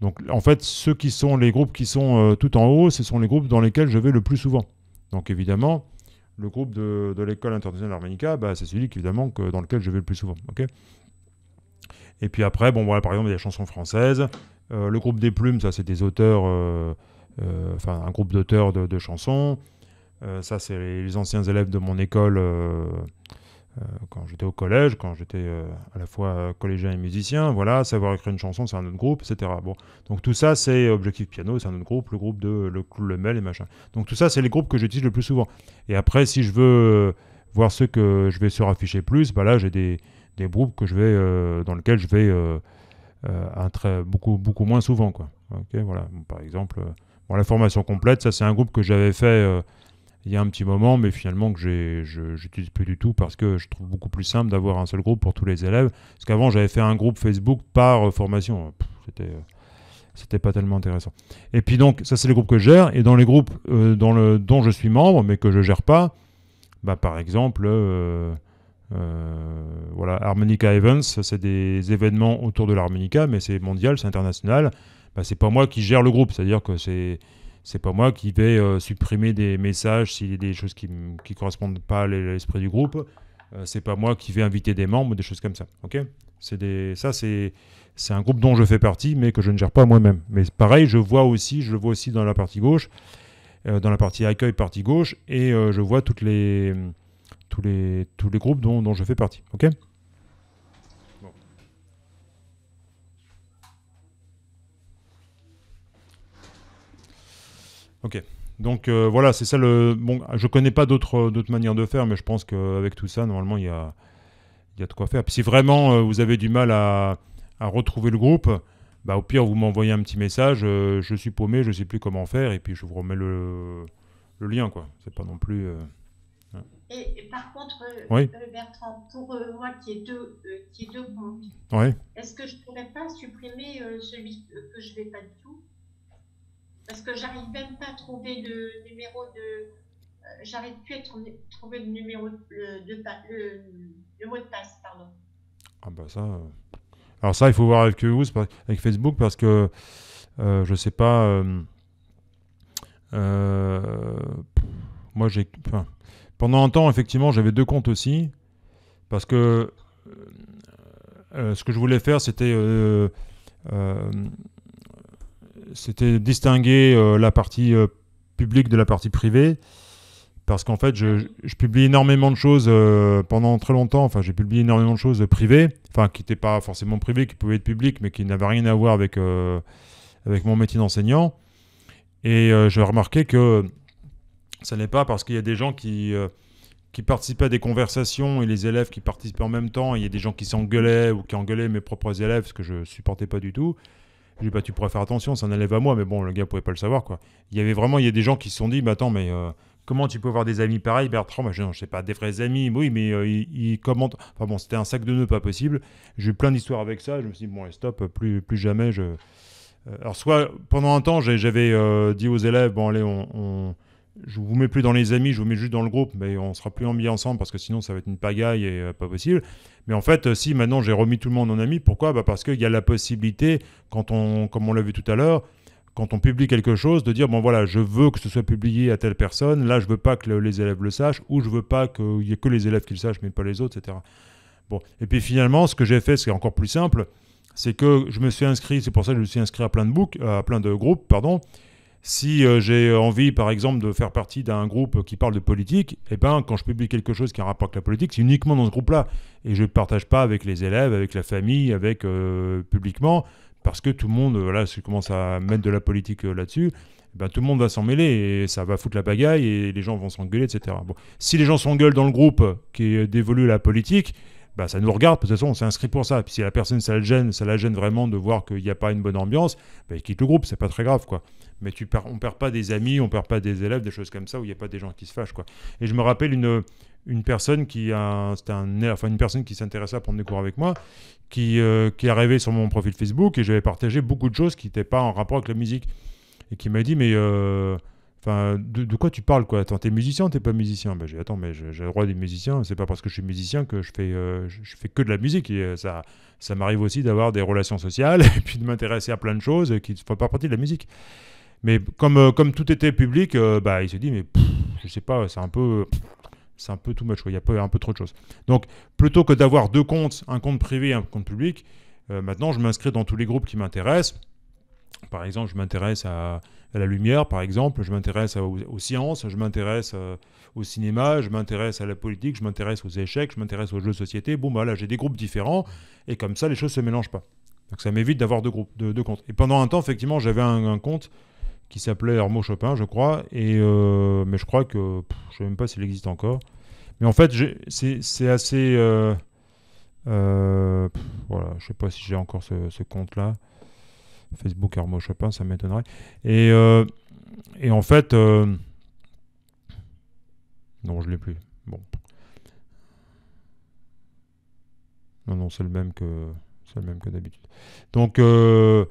Donc en fait, ceux qui sont les groupes qui sont euh, tout en haut, ce sont les groupes dans lesquels je vais le plus souvent. Donc évidemment, le groupe de, l'école internationale harmonica bah, c'est celui dans lequel je vais le plus souvent. et puis après, bon voilà, par exemple, il y a des chansons françaises. Euh, le groupe des plumes, ça c'est des auteurs, enfin un groupe d'auteurs de, chansons. Euh, ça, c'est les anciens élèves de mon école euh, euh, quand j'étais au collège, quand j'étais à la fois collégien et musicien. Voilà, savoir écrire une chanson, c'est un autre groupe, etc. Bon, donc tout ça, c'est Objectif Piano, c'est un autre groupe, le groupe de Le Clou et machin. Donc tout ça, c'est les groupes que j'utilise le plus souvent. Et après, si je veux voir ceux que je vais rafficher plus, bah là, j'ai des, des, groupes que je vais, dans lesquels je vais un très, beaucoup, beaucoup moins souvent. Quoi. voilà. par exemple, la formation complète, ça, c'est un groupe que j'avais fait il y a un petit moment, mais finalement que j'utilise plus du tout parce que je trouve beaucoup plus simple d'avoir un seul groupe pour tous les élèves. Parce qu'avant, j'avais fait un groupe Facebook par euh, formation. C'était c'était pas tellement intéressant. Et puis donc, ça c'est les groupes que je gère, et dans les groupes euh, dont je suis membre, mais que je gère pas, bah, par exemple, euh, voilà, Harmonica Events, c'est des événements autour de l'harmonica, mais c'est mondial, c'est international, bah, c'est pas moi qui gère le groupe, c'est-à-dire que c'est c'est pas moi qui vais euh, supprimer des messages s'il y a des choses qui ne correspondent pas à l'esprit du groupe. Euh, c'est pas moi qui vais inviter des membres, des choses comme ça. Ok c'est ça c'est, c'est un groupe dont je fais partie, mais que je ne gère pas moi-même. Mais pareil, je vois aussi, je le vois aussi dans la partie gauche, euh, dans la partie accueil partie gauche, et je vois toutes les, tous les, tous les groupes dont, je fais partie. Ok Ok. Donc euh, voilà, c'est ça le. Bon, je connais pas euh, d'autres manières de faire, mais je pense qu'avec tout ça, normalement, il y a, y de quoi faire. si vraiment euh, vous avez du mal à, retrouver le groupe, bah, au pire, vous m'envoyez un petit message. je suis paumé, je sais plus comment faire, et puis je vous remets le, lien, quoi. C'est pas non plus. Et, par contre, Bertrand, pour moi qui ai deux, qui est deux est-ce que je pourrais pas supprimer celui que je vais pas du tout parce que j'arrive même pas à trouver le numéro de. Euh, j'arrive plus à trouver le numéro de, le, mot de passe, pardon. Ah bah ça. Euh, alors ça, il faut voir avec vous, avec Facebook, parce que Je euh, je sais pas. moi, j'ai. pendant un temps, effectivement, j'avais deux comptes aussi, parce que ce que je voulais faire, c'était c'était distinguer euh, la partie euh, publique de la partie privée parce qu'en fait, je, publie énormément de choses euh, pendant très longtemps. Enfin, j'ai publié énormément de choses privées, enfin, qui n'étaient pas forcément privées, qui pouvaient être publiques, mais qui n'avaient rien à voir avec, avec mon métier d'enseignant. Et je j'ai remarqué que ça n'est pas parce qu'il y a des gens qui, qui participaient à des conversations et les élèves qui participaient en même temps. Il y a des gens qui s'engueulaient ou qui engueulaient mes propres élèves, ce que je supportais pas du tout. Je dis bah, tu pourrais faire attention, ça n'enlève à moi, mais bon, le gars pouvait pas le savoir, quoi. Il y avait vraiment, il y a des gens qui se sont dit, bah attends, mais euh, comment tu peux avoir des amis pareils, Bertrand bah, je, ne sais pas, des vrais amis, oui, mais euh, ils, commentent. Enfin bon, c'était un sac de nœuds pas possible. J'ai eu plein d'histoires avec ça, je me suis dit, bon, stop, plus, plus jamais, je. Euh, alors, soit pendant un temps, j'avais dit aux élèves, bon, allez, on je vous mets plus dans les amis, je vous mets juste dans le groupe, mais on sera plus en ennuyés ensemble parce que sinon ça va être une pagaille et euh, pas possible. Mais en fait, euh, si maintenant j'ai remis tout le monde en ami, pourquoi bah Parce qu'il y a la possibilité, quand on, comme on l'a vu tout à l'heure, quand on publie quelque chose, de dire bon voilà, je veux que ce soit publié à telle personne, là je veux pas que les élèves le sachent, ou je veux pas qu'il y ait que les élèves qui le sachent, mais pas les autres, etc. Bon, et puis finalement, ce que j'ai fait, c'est encore plus simple, c'est que je me suis inscrit, c'est pour ça que je me suis inscrit à plein de à plein de groupes, pardon. Si euh, j'ai euh, envie, par exemple, de faire partie d'un groupe qui parle de politique, eh ben, quand je publie quelque chose qui a un rapport avec la politique, c'est uniquement dans ce groupe-là. Et je ne partage pas avec les élèves, avec la famille, avec euh, publiquement, parce que tout le monde, si je commence à mettre de la politique là-dessus, eh ben, tout le monde va s'en mêler et ça va foutre la bagaille et les gens vont s'engueuler, etc. Bon. Si les gens s'engueulent dans le groupe qui dévolue la politique, bah, ça nous regarde, de toute façon, on s'est inscrit pour ça. Puis si la personne, ça la gêne, ça la gêne vraiment de voir qu'il n'y a pas une bonne ambiance, bah, il quitte le groupe, c'est pas très grave, quoi. Mais tu perds, on perd pas des amis, on perd pas des élèves, des choses comme ça, où il n'y a pas des gens qui se fâchent, quoi. Et je me rappelle une, une personne qui a, un, enfin une personne qui s'intéressait à prendre des cours avec moi, qui, euh, qui est arrivée sur mon profil Facebook, et j'avais partagé beaucoup de choses qui n'étaient pas en rapport avec la musique. Et qui m'a dit, mais... Euh, Enfin, de, quoi tu parles, quoi Attends, t'es musicien, t'es pas musicien ben, j'ai attends, mais j'ai le droit des musiciens. C'est pas parce que je suis musicien que je fais, euh, je fais que de la musique. Et, euh, ça, ça m'arrive aussi d'avoir des relations sociales et puis de m'intéresser à plein de choses qui ne font pas partie de la musique. Mais comme, euh, comme tout était public, bah, il se dit, mais je sais pas, c'est un peu, c'est un peu too much. Il y a un peu, un peu trop de choses. Donc, plutôt que d'avoir deux comptes, un compte privé et un compte public, maintenant, je m'inscris dans tous les groupes qui m'intéressent. Par exemple, je m'intéresse à, la lumière, par exemple, je m'intéresse aux, sciences, je m'intéresse euh, au cinéma, je m'intéresse à la politique, je m'intéresse aux échecs, je m'intéresse aux jeux de société. Bon, bah là, j'ai des groupes différents, et comme ça, les choses ne se mélangent pas. Donc ça m'évite d'avoir deux, groupes, deux, comptes. Et pendant un temps, effectivement, j'avais un, compte qui s'appelait Hermo Chopin, je crois, et, euh, mais je crois que... je ne sais même pas s'il existe encore. Mais en fait, c'est assez... Euh, voilà, je ne sais pas si j'ai encore ce, ce compte-là. Facebook, Armo, Chopin, ça m'étonnerait. Et, euh, en fait, euh, non, je l'ai plus. Bon. Non, non, c'est le même que, c'est le même que d'habitude. Donc, euh,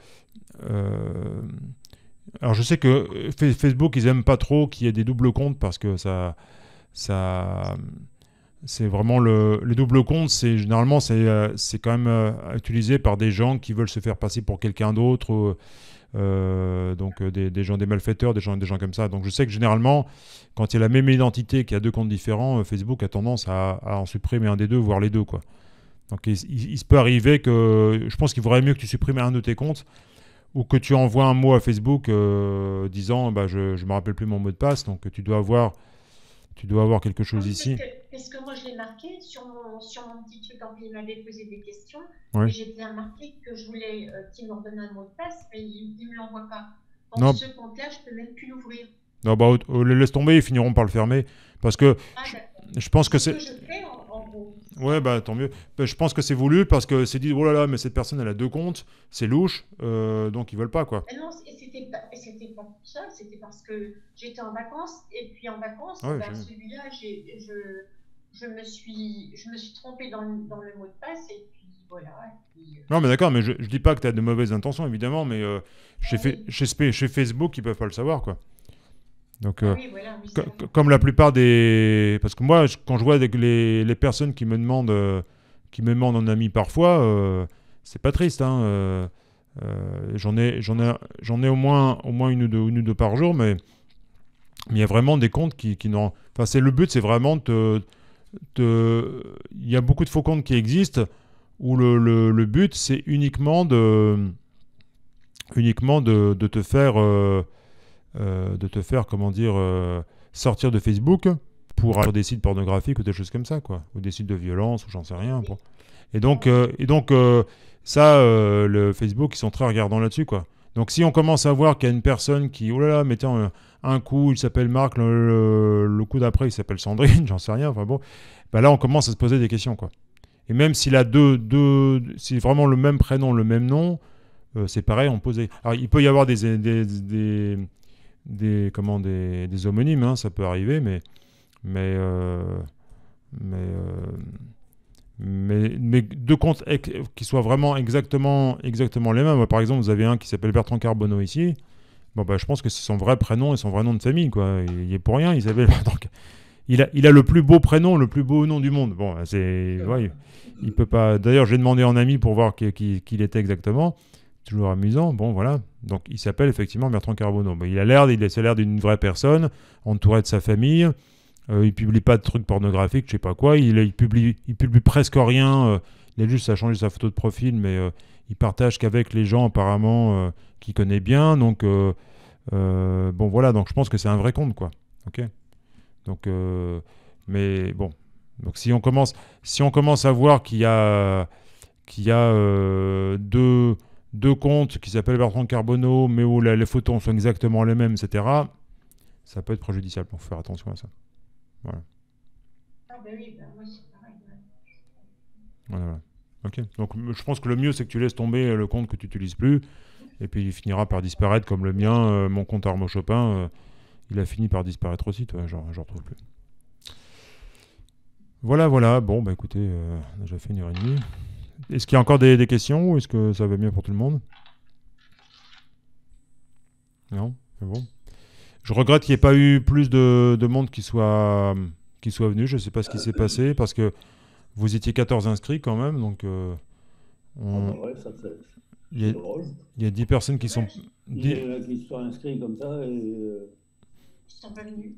alors je sais que Facebook, ils aiment pas trop qu'il y ait des doubles comptes parce que ça, ça, c'est vraiment le, double compte. C'est généralement c'est euh, quand même euh, utilisé par des gens qui veulent se faire passer pour quelqu'un d'autre, euh, donc des, gens des malfaiteurs, des gens des gens comme ça. Donc je sais que généralement quand il y a la même identité, qui a deux comptes différents, Facebook a tendance à, en supprimer un des deux, voire les deux quoi. Donc il, se peut arriver que je pense qu'il vaudrait mieux que tu supprimes un de tes comptes ou que tu envoies un mot à Facebook disant bah je je me rappelle plus mon mot de passe, donc tu dois avoir tu dois avoir quelque chose ah, ici. Parce que, que moi, je l'ai marqué sur mon, sur mon petit truc quand il m'avait posé des questions. Oui. J'ai bien marqué que je voulais euh, qu'il me redonne un mot de passe, mais il ne me l'envoie pas. Dans ce compte-là, je ne peux même plus l'ouvrir. Non, bah, on les euh, laisse tomber, ils finiront par le fermer. Parce que ah, je, je, pense que c'est. Ouais, bah tant mieux. Bah, je pense que c'est voulu parce que c'est dit, oh là là, mais cette personne, elle a deux comptes, c'est louche, euh, donc ils veulent pas, quoi. et non, c'était pas, pas pour ça, c'était parce que j'étais en vacances, et puis en vacances, ah, celui-là, je, je, me suis, je me suis trompée dans le, dans le mot de passe, et puis voilà. Euh. Non, mais d'accord, mais je, je dis pas que tu as de mauvaises intentions, évidemment, mais euh, bah chez, chez, Facebook, ils peuvent pas le savoir, quoi. Donc, ah euh, comme la plupart des. Parce que moi, quand je vois les, les, personnes qui me demandent, euh, qui me demandent en ami parfois, euh, c'est pas triste. Hein, j'en ai, j'en ai, j'en ai au moins, au moins une ou deux, une par jour, mais il y a vraiment des comptes qui, qui n'ont. Enfin, c'est le but, c'est vraiment te. Il y a beaucoup de faux comptes qui existent où le, le, but, c'est uniquement de, uniquement de, de te faire euh, de te faire, comment dire, euh, sortir de Facebook pour aller sur des sites pornographiques ou des choses comme ça, quoi, ou des sites de violence, ou j'en sais rien. Et donc, euh, et donc ça, le Facebook, ils sont très regardants là-dessus, quoi. Donc si on commence à voir qu'il y a une personne qui, oh là là, mettant un, coup, il s'appelle Marc, le, coup d'après, il s'appelle Sandrine, j'en sais rien, enfin bon, ben là, on commence à se poser des questions, quoi. Et même s'il a deux, deux c'est vraiment le même prénom, le même nom, c'est pareil, on posait. Alors, il peut y avoir des, des, des, des, homonymes, hein, ça peut arriver, mais, mais, euh, euh, mais, mais, deux comptes qui soient vraiment exactement, exactement les mêmes. par exemple, vous avez un qui s'appelle Bertrand Carbonneau ici. Bon, bah, je pense que c'est son vrai prénom et son vrai nom de famille. Quoi. Il, est pour rien, il il a, il a, le plus beau prénom, le plus beau nom du monde. Bon, bah, c'est. il peut pas. D'ailleurs, j'ai demandé en ami pour voir qui, qui, qui il était exactement toujours amusant. Bon, voilà. Donc, il s'appelle effectivement Bertrand Carbonneau. il a l'air, il a l'air d'une vraie personne, entouré de sa famille. Euh, il publie pas de trucs pornographiques, je sais pas quoi. Il, publie, il publie presque rien. Euh. il a juste changé sa photo de profil, mais euh, il partage qu'avec les gens apparemment euh, qu'il connaît bien. Donc, bon, voilà. Donc, je pense que c'est un vrai compte, quoi. Ok. Donc, mais bon. Donc, si on commence, si on commence à voir qu'il y a, qu'il y a deux deux comptes qui s'appellent Bertrand Carbonneau, mais où les photons sont exactement les mêmes, etc., ça peut être préjudiciable. Donc, faut faire attention à ça. Voilà. Ah, ben ben voilà, Ok. Donc, je pense que le mieux, c'est que tu laisses tomber euh, le compte que tu n'utilises plus, et puis il finira par disparaître, comme le mien, euh, mon compte Armo Chopin, euh, il a fini par disparaître aussi, toi, genre, je retrouve plus. Voilà, voilà. Bon, bah écoutez, on a déjà fait une heure et demie. Est-ce qu'il y a encore des, questions ou est-ce que ça va mieux pour tout le monde Non C'est bon. Je regrette qu'il n'y ait pas eu plus de, monde qui soit, qui soit venu. Je ne sais pas ce qui s'est passé parce que vous étiez 14 inscrits quand même. Donc, euh, ah bah ça, il, y a, il y a 10 personnes qui sont. Qui sont inscrits comme ça et. Euh, sont pas venus.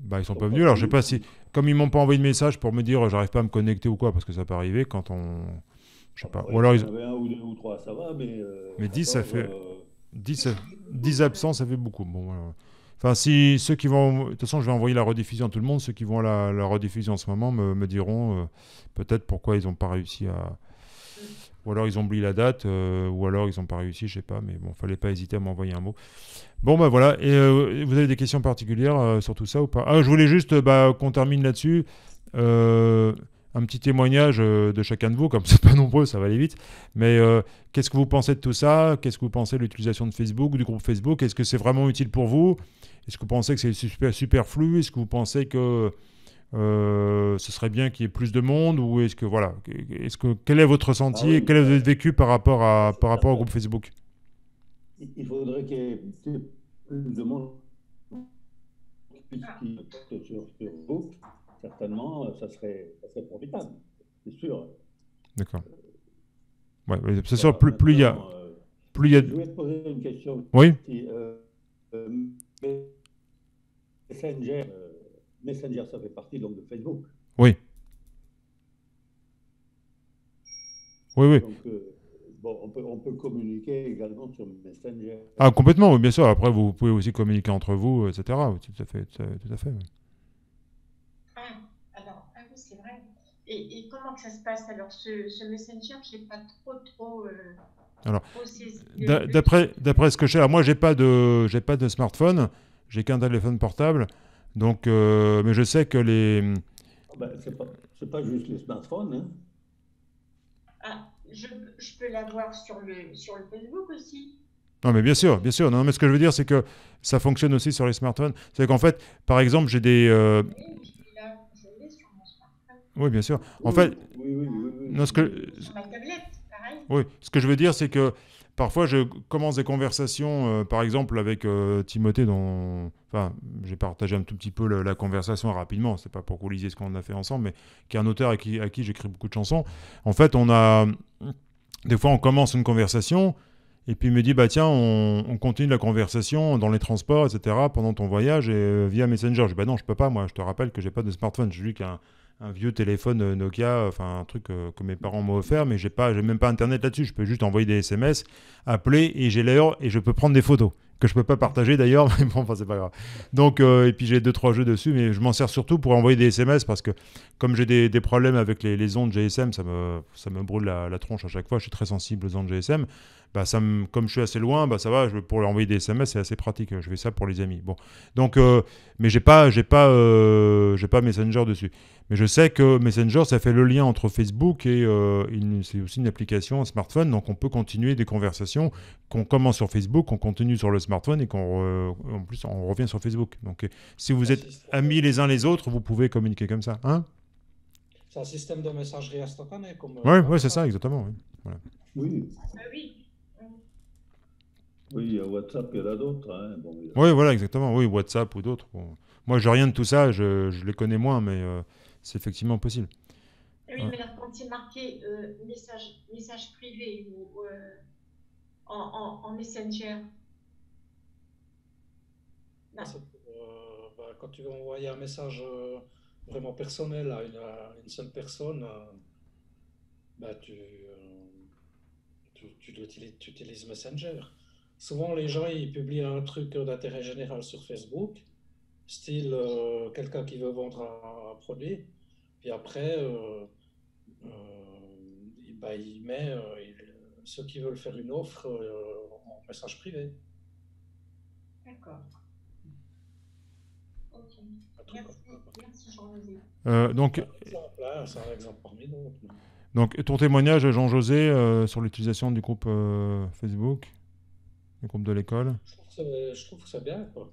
Bah, ils ne sont pas, venus. Alors, je sais pas si. Comme ils m'ont pas envoyé de message pour me dire j'arrive pas à me connecter ou quoi, parce que ça pas arrivé quand on je sais pas. ou alors ou ça va, mais. 10, euh, ça fait. 10, euh, 10, absents, ça fait beaucoup. Bon, Enfin, si ceux qui vont. De toute façon, je vais envoyer la rediffusion à tout le monde. Ceux qui vont la, rediffusion en ce moment me, diront euh, peut-être pourquoi ils n'ont pas réussi à. Ou alors ils ont oublié la date, ou alors ils n'ont pas réussi, je sais pas, mais bon, fallait pas hésiter à m'envoyer un mot. Bon, ben voilà. Et vous avez des questions particulières sur tout ça ou pas ah, je voulais juste bah, qu'on termine là-dessus. Euh un petit témoignage euh, de chacun de vous, comme c'est pas nombreux, ça va aller vite. Mais euh, qu'est-ce que vous pensez de tout ça Qu'est-ce que vous pensez de l'utilisation de Facebook, du groupe Facebook Est-ce que c'est vraiment utile pour vous Est-ce que vous pensez que c'est super, superflu Est-ce que vous pensez que euh, ce serait bien qu'il y ait plus de monde Ou est-ce que voilà, est-ce que quel est votre ressenti ah quel est votre vécu par rapport à par rapport au groupe Facebook Il faudrait qu'il y ait plus de monde Facebook certainement, euh, ça serait, ça serait profitable, c'est sûr. D'accord. c'est sûr, plus, plus il y a. Euh, plus il y a... Je voulais te poser une question. Oui. Euh, Messenger, ça fait partie donc de Facebook. Oui. Oui, oui. Donc, on peut, on peut, communiquer également sur Messenger. Ah, complètement, oui, bien sûr. Après, vous pouvez aussi communiquer entre vous, etc. tout à fait. Tout à fait oui. Et, comment ça se passe alors ce, ce messenger J'ai pas trop trop. Euh, alors, d'après d'après ce que je sais, moi j'ai pas de j'ai pas de smartphone, j'ai qu'un téléphone portable, donc euh, mais je sais que les. Ah ben, c'est pas, pas juste les smartphones. Hein. Ah, je, je peux l'avoir sur le sur le Facebook aussi. Non, mais bien sûr, bien sûr. Non, mais ce que je veux dire, c'est que ça fonctionne aussi sur les smartphones. C'est qu'en fait, par exemple, j'ai des, euh, oui, bien sûr. En fait, oui, oui, non, ce que... Oui, ce que je veux dire, c'est que parfois, je commence des conversations, euh, par exemple, avec euh, Timothée, dont... Enfin, j'ai partagé un tout petit peu la, conversation rapidement, c'est pas pour qu'on ce qu'on a fait ensemble, mais qui est un auteur à qui, qui j'écris beaucoup de chansons. En fait, on a... Des fois, on commence une conversation, et puis il me dit, bah tiens, on, continue la conversation dans les transports, etc., pendant ton voyage et euh, via Messenger. Je dis, bah non, je peux pas, moi, je te rappelle que j'ai pas de smartphone. Je suis qu'un un vieux téléphone euh, Nokia, enfin un truc euh, que, mes parents m'ont offert, mais j'ai pas, j'ai même pas internet là-dessus. Je peux juste envoyer des SMS, appeler et j'ai l'heure et je peux prendre des photos que je peux pas partager d'ailleurs, mais bon, enfin, c'est pas grave. Donc euh, et puis j'ai deux trois jeux dessus, mais je m'en sers surtout pour envoyer des SMS parce que comme j'ai des, problèmes avec les, les, ondes GSM, ça me ça me brûle la, la, tronche à chaque fois. Je suis très sensible aux ondes GSM bah, ça comme je suis assez loin, bah, ça va, je, pour leur envoyer des SMS, c'est assez pratique. Je fais ça pour les amis. Bon. Donc, euh, mais j'ai pas, j'ai pas, euh, j'ai pas Messenger dessus. Mais je sais que Messenger, ça fait le lien entre Facebook et euh, c'est aussi une application, smartphone. Donc, on peut continuer des conversations qu'on commence sur Facebook, qu'on continue sur le smartphone et qu'on, plus, on revient sur Facebook. Donc, si vous êtes amis les uns les autres, vous pouvez communiquer comme ça, hein C'est un système de messagerie instantanée. Oui, ouais, c'est ça, exactement. oui. Bah oui. Oui, il y a WhatsApp, il y en a d'autres. Hein. Bon, Oui, voilà, exactement. Oui, WhatsApp ou d'autres. Moi, je rien de tout ça, je, je les connais moins, mais euh, c'est effectivement possible. Oui, mais là, quand c'est marqué euh, message, message privé ou euh, en, en, Messenger. Bah, quand tu veux envoyer un message vraiment personnel à une, une seule personne, bah, tu, tu, tu, tu, utilises, Messenger souvent les gens ils publient un truc d'intérêt général sur Facebook, style euh, quelqu'un qui veut vendre un, produit, puis après euh, euh, bah, met euh, ceux qui veulent faire une offre euh, en message privé. D'accord. Merci, Jean-José. donc, Donc, ton témoignage, Jean-José, sur l'utilisation du groupe Facebook le groupe de l'école je trouve, que je bien. Quoi.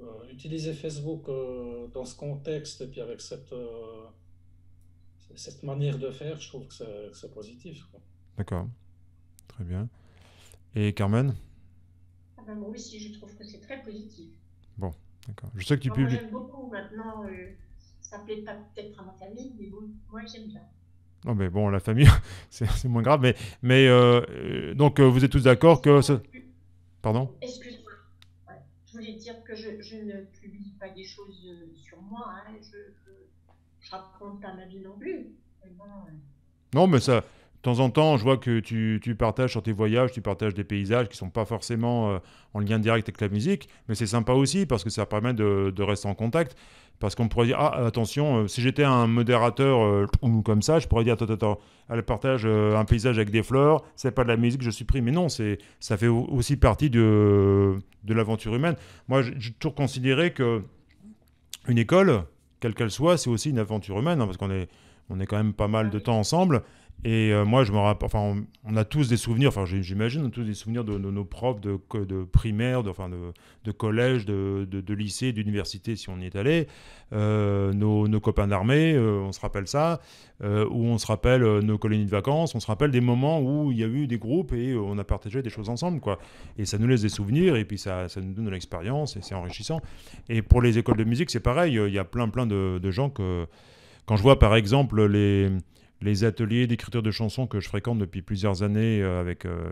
Euh, utiliser Facebook euh, dans ce contexte et puis avec cette, euh, cette manière de faire, je trouve que c'est positif. D'accord, très bien. Et Carmen ah ben Moi aussi, je trouve que c'est très positif. Bon, d'accord. Je sais que tu publies. Moi, j'aime beaucoup maintenant. ça plaît pas peut-être à ma famille, mais moi, j'aime bien. Non, mais bon, la famille, c'est moins grave. Mais, mais donc, vous êtes tous d'accord que. Pardon Excuse-moi. Je voulais dire que je, ne publie pas des choses euh, sur moi. Hein, je, raconte pas ma vie non plus. Euh. Non, mais ça. De temps en temps, je vois que tu, partages sur tes voyages, tu partages des paysages qui sont pas forcément euh, en lien direct avec la musique, mais c'est sympa aussi parce que ça permet de rester en contact. Parce qu'on pourrait dire, ah, attention, euh, si j'étais un modérateur euh, comme ça, je pourrais dire, attends, attends, elle partage euh, un paysage avec des fleurs, c'est pas de la musique, je supprime. Mais non, c'est, ça fait aussi partie de, de l'aventure humaine. Moi, j'ai toujours considéré que une école, quelle qu'elle soit, c'est aussi une aventure humaine, hein, parce qu'on est, on est quand même pas mal de ah temps ensemble. Et euh, moi, je me enfin, on, a tous des souvenirs, enfin, j'imagine, on a tous des souvenirs de, nos profs de, de primaire, de, enfin, de, collège, de, lycée, d'université, si on y est allé, euh, nos, copains d'armée, euh, on se rappelle ça, ou on se rappelle nos colonies de vacances, on se rappelle des moments où il y a eu des groupes et on a partagé des choses ensemble, quoi. Et ça nous laisse des souvenirs et puis ça, ça nous donne de l'expérience et c'est enrichissant. Et pour les écoles de musique, c'est pareil, il y a plein, plein de, gens que, quand je vois par exemple les les ateliers d'écriture de chansons que je fréquente depuis plusieurs années euh, avec euh,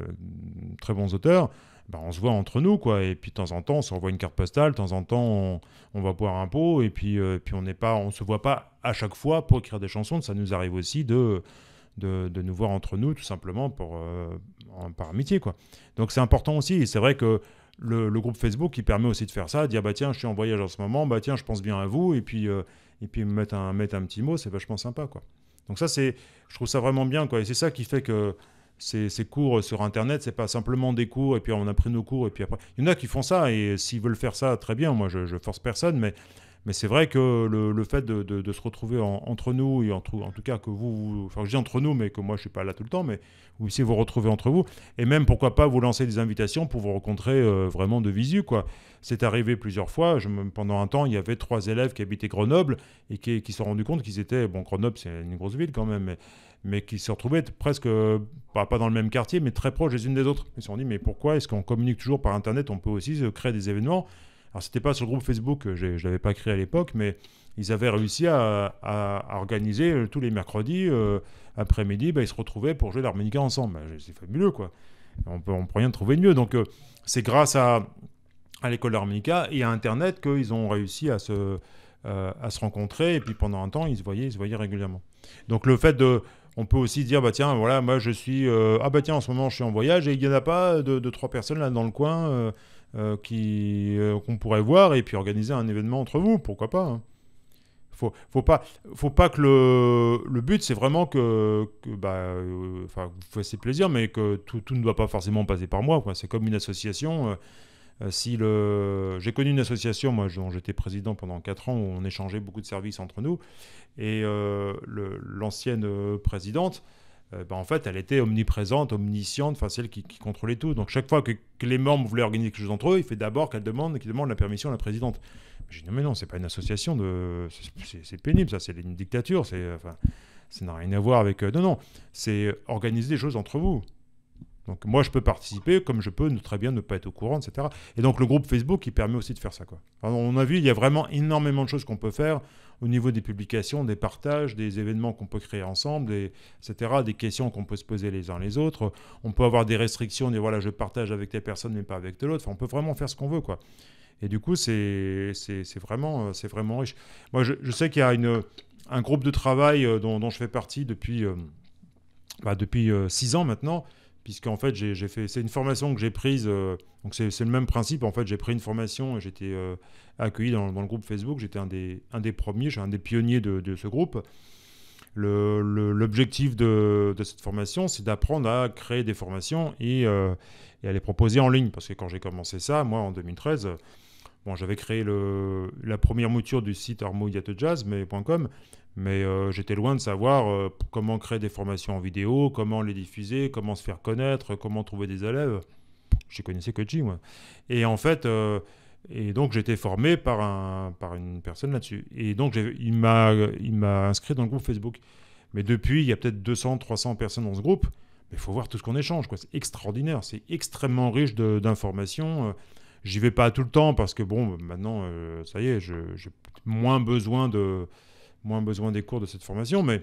très bons auteurs, ben, on se voit entre nous, quoi. Et puis de temps en temps, on se renvoie une carte postale, de temps en temps, on, va boire un pot, et puis, euh, puis on n'est pas, on se voit pas à chaque fois pour écrire des chansons. Ça nous arrive aussi de, de, nous voir entre nous, tout simplement pour, par amitié, quoi. Donc c'est important aussi. Et c'est vrai que le, groupe Facebook qui permet aussi de faire ça, de dire bah tiens, je suis en voyage en ce moment, bah tiens, je pense bien à vous, et puis et puis mettre un mettre un petit mot, c'est vachement sympa, quoi. Donc ça, c'est, je trouve ça vraiment bien, quoi. Et c'est ça qui fait que ces, cours sur Internet, c'est pas simplement des cours et puis on a pris nos cours et puis après. Il y en a qui font ça et s'ils veulent faire ça, très bien. Moi, je, je force personne, mais mais c'est vrai que le, fait de, de, se retrouver entre nous, et en, en, tout cas que vous, enfin je dis entre nous, mais que moi je suis pas là tout le temps, mais vous essayez vous retrouver entre vous, et même pourquoi pas vous lancer des invitations pour vous rencontrer euh, vraiment de visu. quoi. C'est arrivé plusieurs fois, je, pendant un temps il y avait trois élèves qui habitaient Grenoble et qui, qui se sont rendus compte qu'ils étaient, bon Grenoble c'est une grosse ville quand même, mais, qui se retrouvaient presque, euh, pas, pas dans le même quartier, mais très proches les unes des autres. Ils se sont dit mais pourquoi est-ce qu'on communique toujours par Internet, on peut aussi euh, créer des événements alors, c'était pas sur le groupe Facebook, je ne l'avais pas créé à l'époque, mais ils avaient réussi à, organiser euh, tous les mercredis euh, après-midi, bah, ils se retrouvaient pour jouer l'harmonica ensemble. Bah, c'est fabuleux, quoi. On ne on peut rien trouver de mieux. Donc, euh, c'est grâce à, à l'école d'harmonica et à Internet qu'ils ont réussi à se, à se rencontrer. Et puis, pendant un temps, ils se voyaient, ils se voyaient régulièrement. Donc, le fait de on peut aussi dire bah tiens voilà moi je suis ah bah tiens en ce moment je suis en voyage et il n'y en a pas de, trois personnes là dans le coin euh, qui euh, qu'on pourrait voir et puis organiser un événement entre vous, pourquoi pas. Il hein. Faut, faut pas, faut pas que le, but c'est vraiment que, bah, euh, vous fassiez plaisir, mais que tout, ne doit pas forcément passer par moi. C'est comme une association. si le... J'ai connu une association, moi dont j'étais président pendant 4 ans, où on échangeait beaucoup de services entre nous. Et l'ancienne présidente euh, ben, en fait, elle était omniprésente, omnisciente, enfin celle qui, qui, contrôlait tout. Donc chaque fois que, les membres voulaient organiser quelque chose entre eux, il fait d'abord qu'elle demande, demande la permission à la présidente. J'ai dit non mais non, c'est pas une association de, c'est pénible ça, c'est une dictature, c'est, enfin, ça n'a rien à voir avec. Euh, non non, c'est euh, organiser des choses entre vous. Donc moi, je peux participer comme je peux très bien ne pas être au courant, etc. Et donc le groupe Facebook, il permet aussi de faire ça. Quoi. on a vu, il y a vraiment énormément de choses qu'on peut faire au niveau des publications, des partages, des événements qu'on peut créer ensemble, etc., des questions qu'on peut se poser les uns les autres. On peut avoir des restrictions, des voilà, je partage avec telle personnes, mais pas avec de l'autre ». Enfin, on peut vraiment faire ce qu'on veut, quoi. Et du coup, c'est vraiment, euh, vraiment riche. Moi, je, sais qu'il y a une, un groupe de travail euh, dont, je fais partie depuis, euh, bah, depuis six ans maintenant, en fait j'ai fait c'est une formation que j'ai prise euh, donc c'est le même principe en fait j'ai pris une formation et j'étais euh, accueilli dans, le groupe Facebook j'étais un des un des premiers j'ai un des pionniers de, ce groupe l'objectif de, cette formation c'est d'apprendre à créer des formations et, euh, et, à les proposer en ligne parce que quand j'ai commencé ça moi en 2013 bon j'avais créé le la première mouture du site armoyatejazz mais euh, j'étais loin de savoir euh, comment créer des formations en vidéo, comment les diffuser, comment se faire connaître, comment trouver des élèves. Je connaissais que G, Et en fait, euh, et donc j'étais formé par, un, par une personne là-dessus. Et donc il m'a, inscrit dans le groupe Facebook. Mais depuis, il y a peut-être 200, 300 personnes dans ce groupe. Mais il faut voir tout ce qu'on échange. C'est extraordinaire. C'est extrêmement riche d'informations. J'y vais pas tout le temps parce que bon, maintenant, ça y est, j'ai moins besoin de moins besoin des cours de cette formation, mais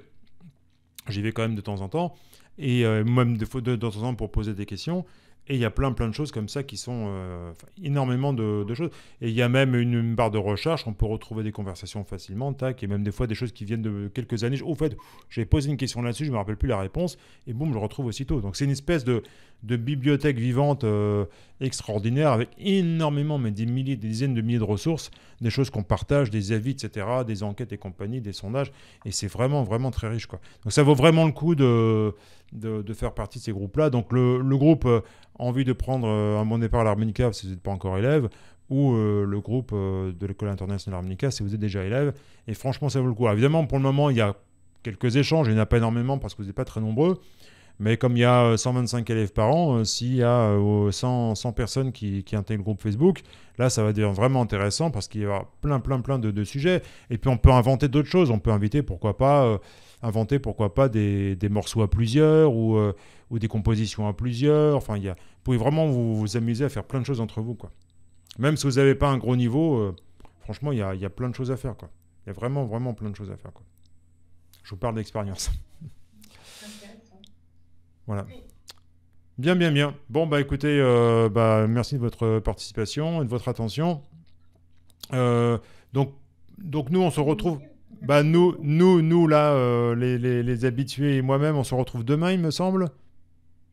j'y vais quand même de temps en temps, et euh, même de, de, temps en temps pour poser des questions. Et il y a plein, plein de choses comme ça qui sont euh, énormément de, choses. Et il y a même une, barre de recherche, on peut retrouver des conversations facilement, tac, et même des fois des choses qui viennent de quelques années. Au fait, j'ai posé une question là-dessus, je ne me rappelle plus la réponse, et boum, je retrouve aussitôt. Donc c'est une espèce de, bibliothèque vivante euh, extraordinaire avec énormément, mais des milliers, des dizaines de milliers de ressources, des choses qu'on partage, des avis, etc., des enquêtes et compagnie, des sondages. Et c'est vraiment, vraiment très riche, quoi. Donc ça vaut vraiment le coup de de, faire partie de ces groupes-là. Donc le, groupe euh, Envie de prendre euh, un bon départ à l'harmonica si vous n'êtes pas encore élève, ou euh, le groupe de l'école internationale harmonica si vous êtes déjà élève. Et franchement, ça vaut le coup. évidemment, pour le moment, il y a quelques échanges, il n'y en a pas énormément parce que vous n'êtes pas très nombreux. Mais comme il y a 125 élèves par an, s'il y a 100, personnes qui, intègrent le groupe Facebook, là, ça va devenir vraiment intéressant parce qu'il y aura plein, plein, plein de, sujets. Et puis, on peut inventer d'autres choses. On peut inviter, pourquoi pas, inventer pourquoi pas des, morceaux à plusieurs euh, ou, des compositions à plusieurs. Enfin, y a, vous pouvez vraiment vous, amuser à faire plein de choses entre vous. Quoi. Même si vous n'avez pas un gros niveau, euh, franchement, il y a, plein de choses à faire. Il y a vraiment, vraiment plein de choses à faire. Quoi. Je vous parle d'expérience. Hein. voilà. Bien, bien, bien. Bon, bah écoutez, euh, bah, merci de votre participation et de votre attention. donc, donc nous, on se retrouve. Bah nous, nous, nous là, euh, les, habitués et moi-même, on se retrouve demain, il me semble.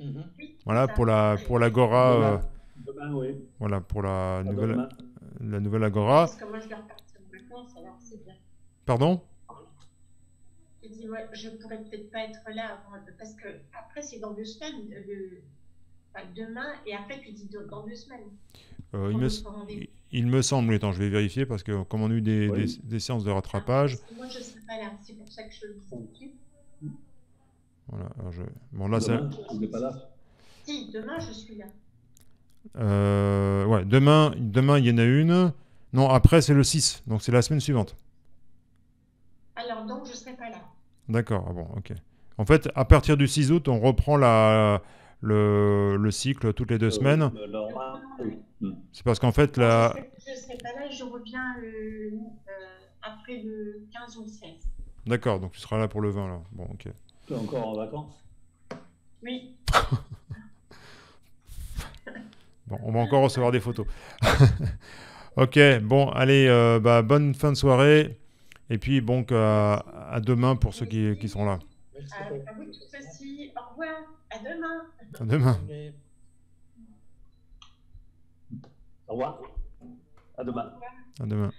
Mhm. Voilà pour la pour l'agora. Euh, demain, oui. Voilà pour la nouvelle euh, la nouvelle agora. Parce que moi, je vais repartir en vacances, alors c'est bien. Pardon. Je dis ouais, je pourrais peut-être pas être là avant, parce que après c'est dans deux semaines, demain et après tu dis dans deux semaines. Euh, il, me, semble, étant, je vais vérifier parce que comme on a eu des, séances de ah, rattrapage. moi, je ne serai pas là, c'est pour ça que je le dis. Voilà, alors je... Bon, là, c'est... pas là Si, demain, je suis là. Euh, ouais, demain, demain, il y en a une. Non, après, c'est le 6, donc c'est la semaine suivante. Alors, donc, je ne serai pas là. D'accord, ah bon, ok. En fait, à partir du 6 août, on reprend la, le, le cycle toutes les deux euh, semaines. Hmm. C'est parce qu'en fait, Je ne serai pas là, je reviens euh, après le 15 ou le 16. D'accord, donc tu seras là pour le 20, là. Bon, ok. Tu es encore en vacances Oui. bon, on va encore recevoir des photos. ok, bon, allez, euh, bah, bonne fin de soirée. Et puis, bon, à, à demain pour ceux qui, qui sont là. À, à vous tout ceci. Au revoir. À demain. À demain. Au revoir. À demain. À demain.